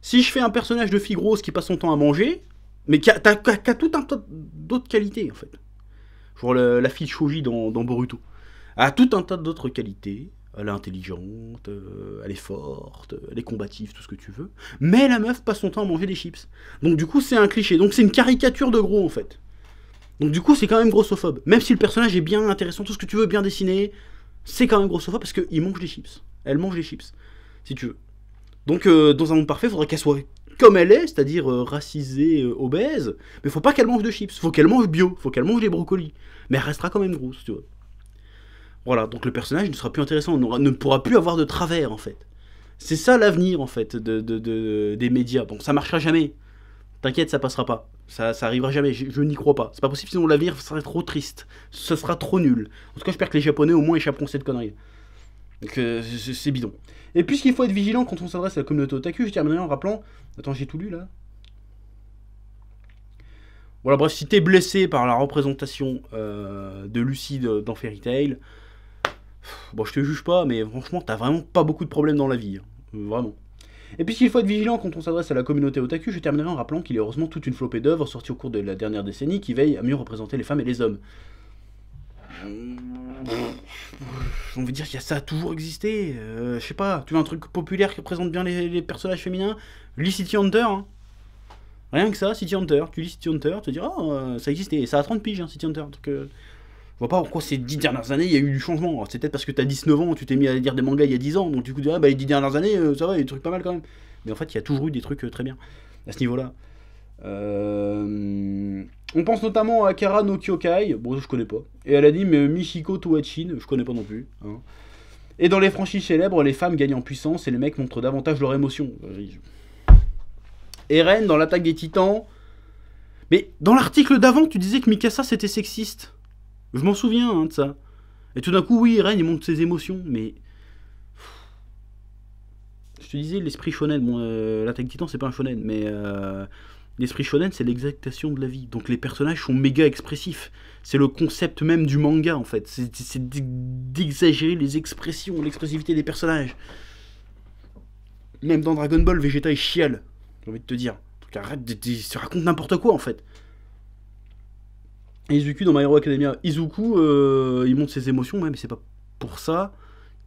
Si je fais un personnage de fille grosse qui passe son temps à manger, mais qui qui a tout un tas d'autres qualités, en fait. Genre la, la fille Shoji dans, dans, Boruto. Elle a tout un tas d'autres qualités. Elle est intelligente, euh, elle est forte, elle est combative, tout ce que tu veux. Mais la meuf passe son temps à manger des chips. Donc du coup, c'est un cliché. Donc c'est une caricature de gros en fait. Donc du coup, c'est quand même grossophobe. Même si le personnage est bien intéressant, tout ce que tu veux, bien dessiné, c'est quand même grossophobe parce qu'il mange des chips. Elle mange des chips, si tu veux. Donc euh, dans un monde parfait, il faudrait qu'elle soit comme elle est, c'est-à-dire euh, racisée, euh, obèse, mais faut pas qu'elle mange de chips, faut qu'elle mange bio, faut qu'elle mange des brocolis. Mais elle restera quand même grosse, tu vois. Voilà, donc le personnage ne sera plus intéressant, on ne pourra plus avoir de travers, en fait. C'est ça l'avenir, en fait, de, des médias. Bon, ça marchera jamais. T'inquiète, ça passera pas. Ça, ça arrivera jamais, je, n'y crois pas. C'est pas possible, sinon l'avenir serait trop triste. Ce sera trop nul. En tout cas, j'espère que les Japonais, au moins, échapperont cette connerie. Que euh, c'est bidon. Et puisqu'il faut être vigilant quand on s'adresse à la communauté otaku, je terminerai en rappelant. Attends, j'ai tout lu là. Voilà, bref, si t'es blessé par la représentation euh, de Lucide dans Fairy Tail, bon, je te juge pas, mais franchement, t'as vraiment pas beaucoup de problèmes dans la vie. Hein. Euh, vraiment. Et puisqu'il faut être vigilant quand on s'adresse à la communauté otaku, je terminerai en rappelant qu'il y heureusement toute une flopée d'œuvres sorties au cours de la dernière décennie qui veillent à mieux représenter les femmes et les hommes on veut dire qu'il y a ça a toujours existé. Euh, je sais pas, tu veux un truc populaire qui présente bien les, personnages féminins Lis City Hunter. Hein. Rien que ça, City Hunter. Tu lis City Hunter, tu te dis, oh, euh, ça existait. Ça a 30 piges, hein, City Hunter. Euh. je vois pas pourquoi ces 10 dernières années, il y a eu du changement. C'est peut-être parce que t'as 19 ans, tu t'es mis à lire des mangas il y a 10 ans. Donc, du coup, tu dis, ah, bah, les 10 dernières années, euh, ça va, il y a des trucs pas mal quand même. Mais en fait, il y a toujours eu des trucs très bien à ce niveau-là. Euh on pense notamment à Kara no Kyokai, bon je connais pas, et elle mais Michiko Toachin, je connais pas non plus. Hein. Et dans les franchises célèbres, les femmes gagnent en puissance et les mecs montrent davantage leur émotion. Eren dans l'attaque des titans. Mais dans l'article d'avant, tu disais que Mikasa c'était sexiste. Je m'en souviens hein, de ça. Et tout d'un coup, oui, Eren il montre ses émotions, mais. Je te disais, l'esprit shonen, bon, euh, l'attaque des titans c'est pas un shonen, mais. Euh, L'esprit shonen, c'est l'exactation de la vie. Donc les personnages sont méga expressifs. C'est le concept même du manga, en fait. C'est d'exagérer les expressions, l'expressivité des personnages. Même dans Dragon Ball, Vegeta est chiale, j'ai envie de te dire. arrête de, de se raconte n'importe quoi, en fait. Izuku dans My Hero Academia, Izuku, euh, il montre ses émotions, mais c'est pas pour ça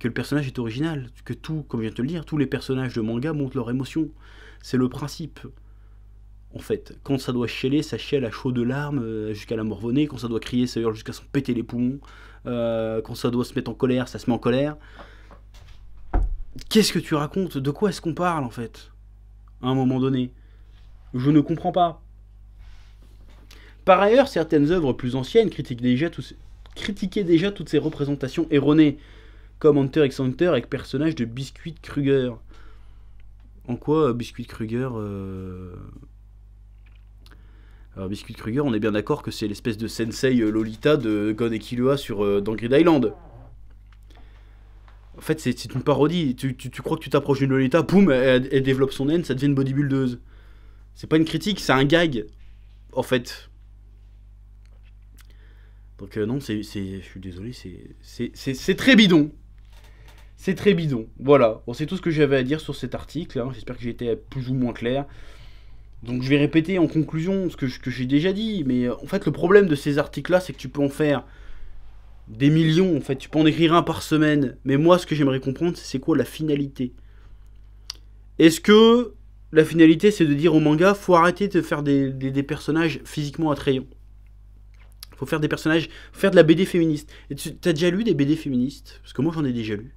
que le personnage est original. Que tout, comme je viens de te le dire, tous les personnages de manga montrent leurs émotions. C'est le principe en fait. Quand ça doit chialer, ça chiale à chaud de larmes euh, jusqu'à la morvonnée. Quand ça doit crier, ça hurle jusqu'à s'en péter les poumons. Euh, quand ça doit se mettre en colère, ça se met en colère. Qu'est-ce que tu racontes De quoi est-ce qu'on parle en fait À un moment donné. Je ne comprends pas. Par ailleurs, certaines œuvres plus anciennes critiquent déjà, tous... critiquaient déjà toutes ces représentations erronées, comme Hunter x Hunter avec personnage de Biscuit Kruger. En quoi euh, Biscuit Kruger Biscuit Kruger, on est bien d'accord que c'est l'espèce de sensei euh, Lolita de Gon et sur euh, dans Island. En fait, c'est une parodie. Tu, crois que tu t'approches d'une Lolita, boum, elle, développe son haine, ça devient une bodybuildeuse. C'est pas une critique, c'est un gag, en fait. Donc euh, non, c'est, je suis désolé, c'est C'est très bidon. C'est très bidon. Voilà, bon, c'est tout ce que j'avais à dire sur cet article. Hein. J'espère que j'ai été plus ou moins clair. Donc je vais répéter en conclusion ce que, j'ai déjà dit, mais euh, en fait le problème de ces articles-là, c'est que tu peux en faire des millions, en fait, tu peux en écrire un par semaine, mais moi ce que j'aimerais comprendre, c'est quoi la finalité Est-ce que la finalité, c'est de dire au manga, faut arrêter de faire des, personnages physiquement attrayants faut faire des personnages, faut faire de la BD féministe. Et tu as déjà lu des BD féministes Parce que moi j'en ai déjà lu.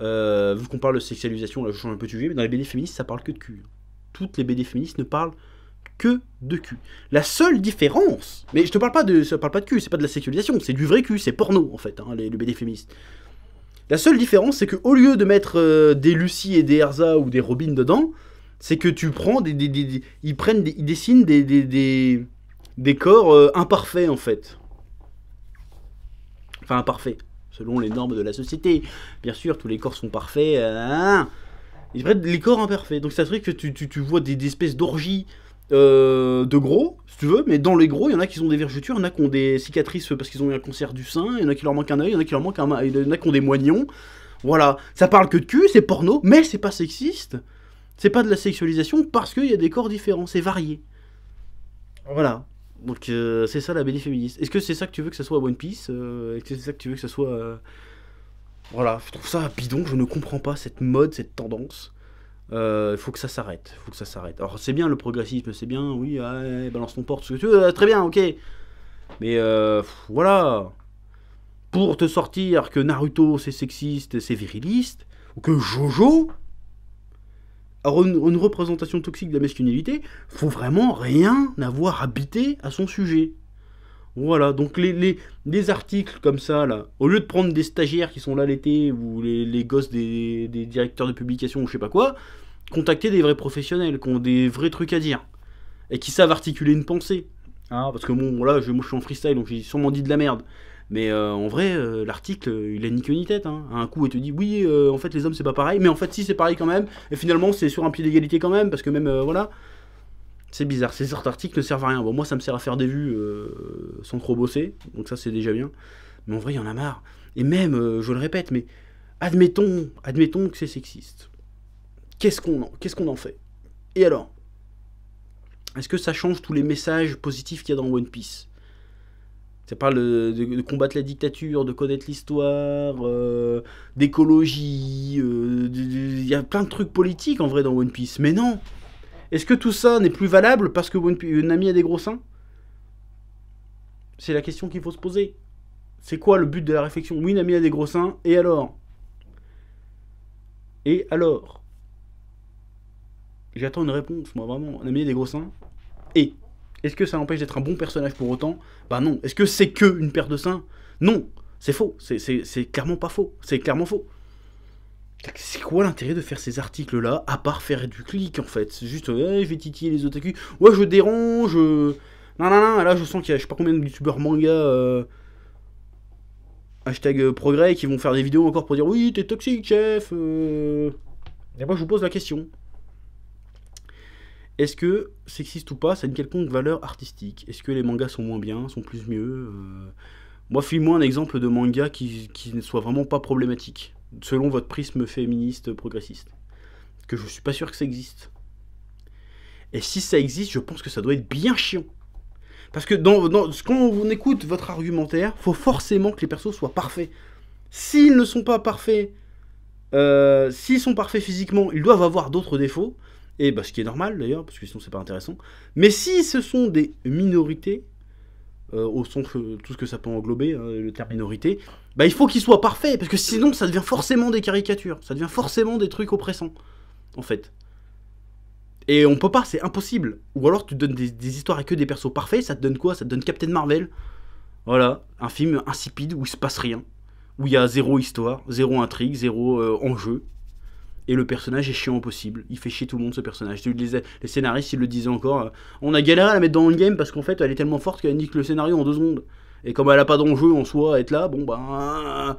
Euh, vu qu'on parle de sexualisation, là je change un peu de sujet, mais dans les BD féministes ça parle que de cul toutes les BD féministes ne parlent que de cul. La seule différence, mais je te parle pas de, ça parle pas de c'est pas de la sexualisation, c'est du vrai cul, c'est porno en fait, hein, les, BD féministes. La seule différence, c'est que au lieu de mettre euh, des Lucie et des Erza ou des Robin dedans, c'est que tu prends des, ils prennent, ils dessinent des des, corps euh, imparfaits en fait. Enfin imparfaits, selon les normes de la société. Bien sûr, tous les corps sont parfaits. Hein, hein, ils les corps imparfaits. Donc ça serait que tu, tu, vois des, espèces d'orgies euh, de gros, si tu veux, mais dans les gros, il y en a qui ont des vergetures, il y en a qui ont des cicatrices parce qu'ils ont eu un cancer du sein, il y en a qui leur manque un œil, il y en a qui leur manque un il en a qui ont des moignons. Voilà, ça parle que de cul, c'est porno, mais c'est pas sexiste. C'est pas de la sexualisation parce qu'il y a des corps différents, c'est varié. Voilà. Donc euh, c'est ça la belle féministe. Est-ce que c'est ça que tu veux que ça soit à One Piece euh, Est-ce que c'est ça que tu veux que ça soit... Voilà, je trouve ça bidon, je ne comprends pas cette mode, cette tendance. Il euh, faut que ça s'arrête, faut que ça s'arrête. Alors c'est bien le progressisme, c'est bien, oui, balance ton porte, ce que tu veux, très bien, ok. Mais euh, voilà, pour te sortir que Naruto c'est sexiste, c'est viriliste, ou que Jojo a une, représentation toxique de la masculinité, faut vraiment rien avoir habité à son sujet. Voilà, donc les, les, articles comme ça, là, au lieu de prendre des stagiaires qui sont là l'été ou les, gosses des, directeurs de publication ou je sais pas quoi, contactez des vrais professionnels qui ont des vrais trucs à dire et qui savent articuler une pensée. Hein, parce que bon, là, je, moi je suis en freestyle donc j'ai sûrement dit de la merde. Mais euh, en vrai, euh, l'article, il a ni queue ni tête. Hein. un coup, il te dit oui, euh, en fait, les hommes, c'est pas pareil. Mais en fait, si, c'est pareil quand même. Et finalement, c'est sur un pied d'égalité quand même. Parce que même, voilà. C'est bizarre, ces sortes d'articles ne servent à rien. Bon, moi, ça me sert à faire des vues euh, sans trop bosser, donc ça, c'est déjà bien. Mais en vrai, il y en a marre. Et même, euh, je le répète, mais admettons, admettons que c'est sexiste. Qu'est-ce qu'on en, en fait Et alors Est-ce que ça change tous les messages positifs qu'il y a dans One Piece ça parle de, combattre la dictature, de connaître l'histoire, euh, d'écologie. Il y a plein de trucs politiques en vrai dans One Piece. Mais non est-ce que tout ça n'est plus valable parce que une, une amie a des gros seins C'est la question qu'il faut se poser. C'est quoi le but de la réflexion Oui, une amie a des gros seins, et alors Et alors J'attends une réponse, moi, vraiment. Une amie a des gros seins, et Est-ce que ça empêche d'être un bon personnage pour autant Bah non. Est-ce que c'est que une paire de seins Non, c'est faux. C'est clairement pas faux. C'est clairement faux. C'est quoi l'intérêt de faire ces articles-là, à part faire du clic en fait C'est juste, eh, je vais titiller les otaku. Ouais, je dérange. Euh, non, non, non, là je sens qu'il y a je sais pas combien de youtubeurs manga. Euh, hashtag euh, progrès qui vont faire des vidéos encore pour dire oui, t'es toxique, chef. Et moi je vous pose la question. Est-ce que sexiste ou pas, ça a une quelconque valeur artistique Est-ce que les mangas sont moins bien, sont plus mieux Moi, file-moi un exemple de manga qui ne soit vraiment pas problématique selon votre prisme féministe progressiste. Que je suis pas sûr que ça existe. Et si ça existe, je pense que ça doit être bien chiant. Parce que quand on écoute votre argumentaire, faut forcément que les persos soient parfaits. S'ils ne sont pas parfaits, euh, s'ils sont parfaits physiquement, ils doivent avoir d'autres défauts. Et bah, ce qui est normal d'ailleurs, parce que sinon c'est pas intéressant. Mais si ce sont des minorités, euh, au sens euh, tout ce que ça peut englober, hein, le terme minorité, bah il faut qu'il soit parfait, parce que sinon ça devient forcément des caricatures, ça devient forcément des trucs oppressants, en fait. Et on peut pas, c'est impossible. Ou alors tu donnes des, histoires à que des persos parfaits, ça te donne quoi Ça te donne Captain Marvel. Voilà, un film insipide où il se passe rien, où il y a zéro histoire, zéro intrigue, zéro euh, enjeu. Et le personnage est chiant au possible. Il fait chier tout le monde ce personnage. Les, les scénaristes, ils le disaient encore. Euh, on a galéré à la mettre dans le game parce qu'en fait, elle est tellement forte qu'elle nique le scénario en deux secondes. Et comme elle a pas d'enjeu en soi à être là, bon bah.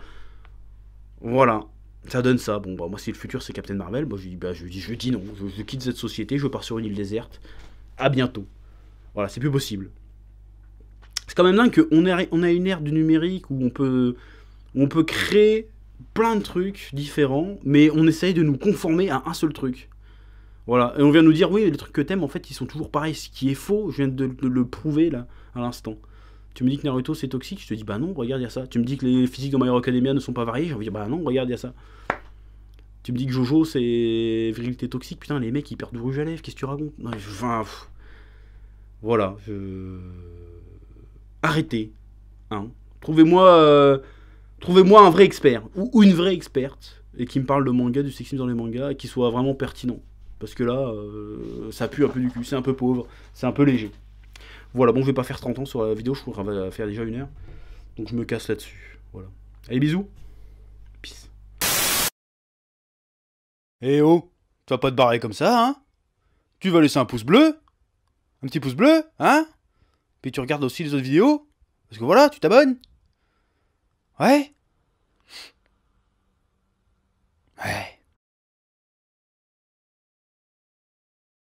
Voilà. Ça donne ça. Bon bah, moi, si le futur c'est Captain Marvel, moi je dis, bah, je, dis, je dis non. Je, quitte cette société, je pars sur une île déserte. À bientôt. Voilà, c'est plus possible. C'est quand même dingue qu'on on a une ère du numérique où on peut, où on peut créer plein de trucs différents, mais on essaye de nous conformer à un seul truc. Voilà, et on vient nous dire, oui, les trucs que t'aimes, en fait, ils sont toujours pareils, ce qui est faux, je viens de, le prouver là, à l'instant. Tu me dis que Naruto c'est toxique, je te dis, bah non, regarde, il ça. Tu me dis que les physiques de My Hero Academia ne sont pas variées, Je viens bah non, regarde, il ça. Tu me dis que Jojo c'est virilité toxique, putain, les mecs ils perdent du rouge à lèvres, qu'est-ce que tu racontes non, Voilà, arrêtez. Hein. Trouvez-moi euh, Trouvez-moi un vrai expert ou une vraie experte et qui me parle de manga, du sexisme dans les mangas et qui soit vraiment pertinent. Parce que là, euh, ça pue un peu du cul, c'est un peu pauvre, c'est un peu léger. Voilà, bon, je vais pas faire 30 ans sur la vidéo, je crois qu'on va faire déjà une heure. Donc je me casse là-dessus. Voilà. Allez, bisous. Peace. Eh oh, tu vas pas te barrer comme ça, hein Tu vas laisser un pouce bleu Un petit pouce bleu, hein Puis tu regardes aussi les autres vidéos Parce que voilà, tu t'abonnes 喂，喂。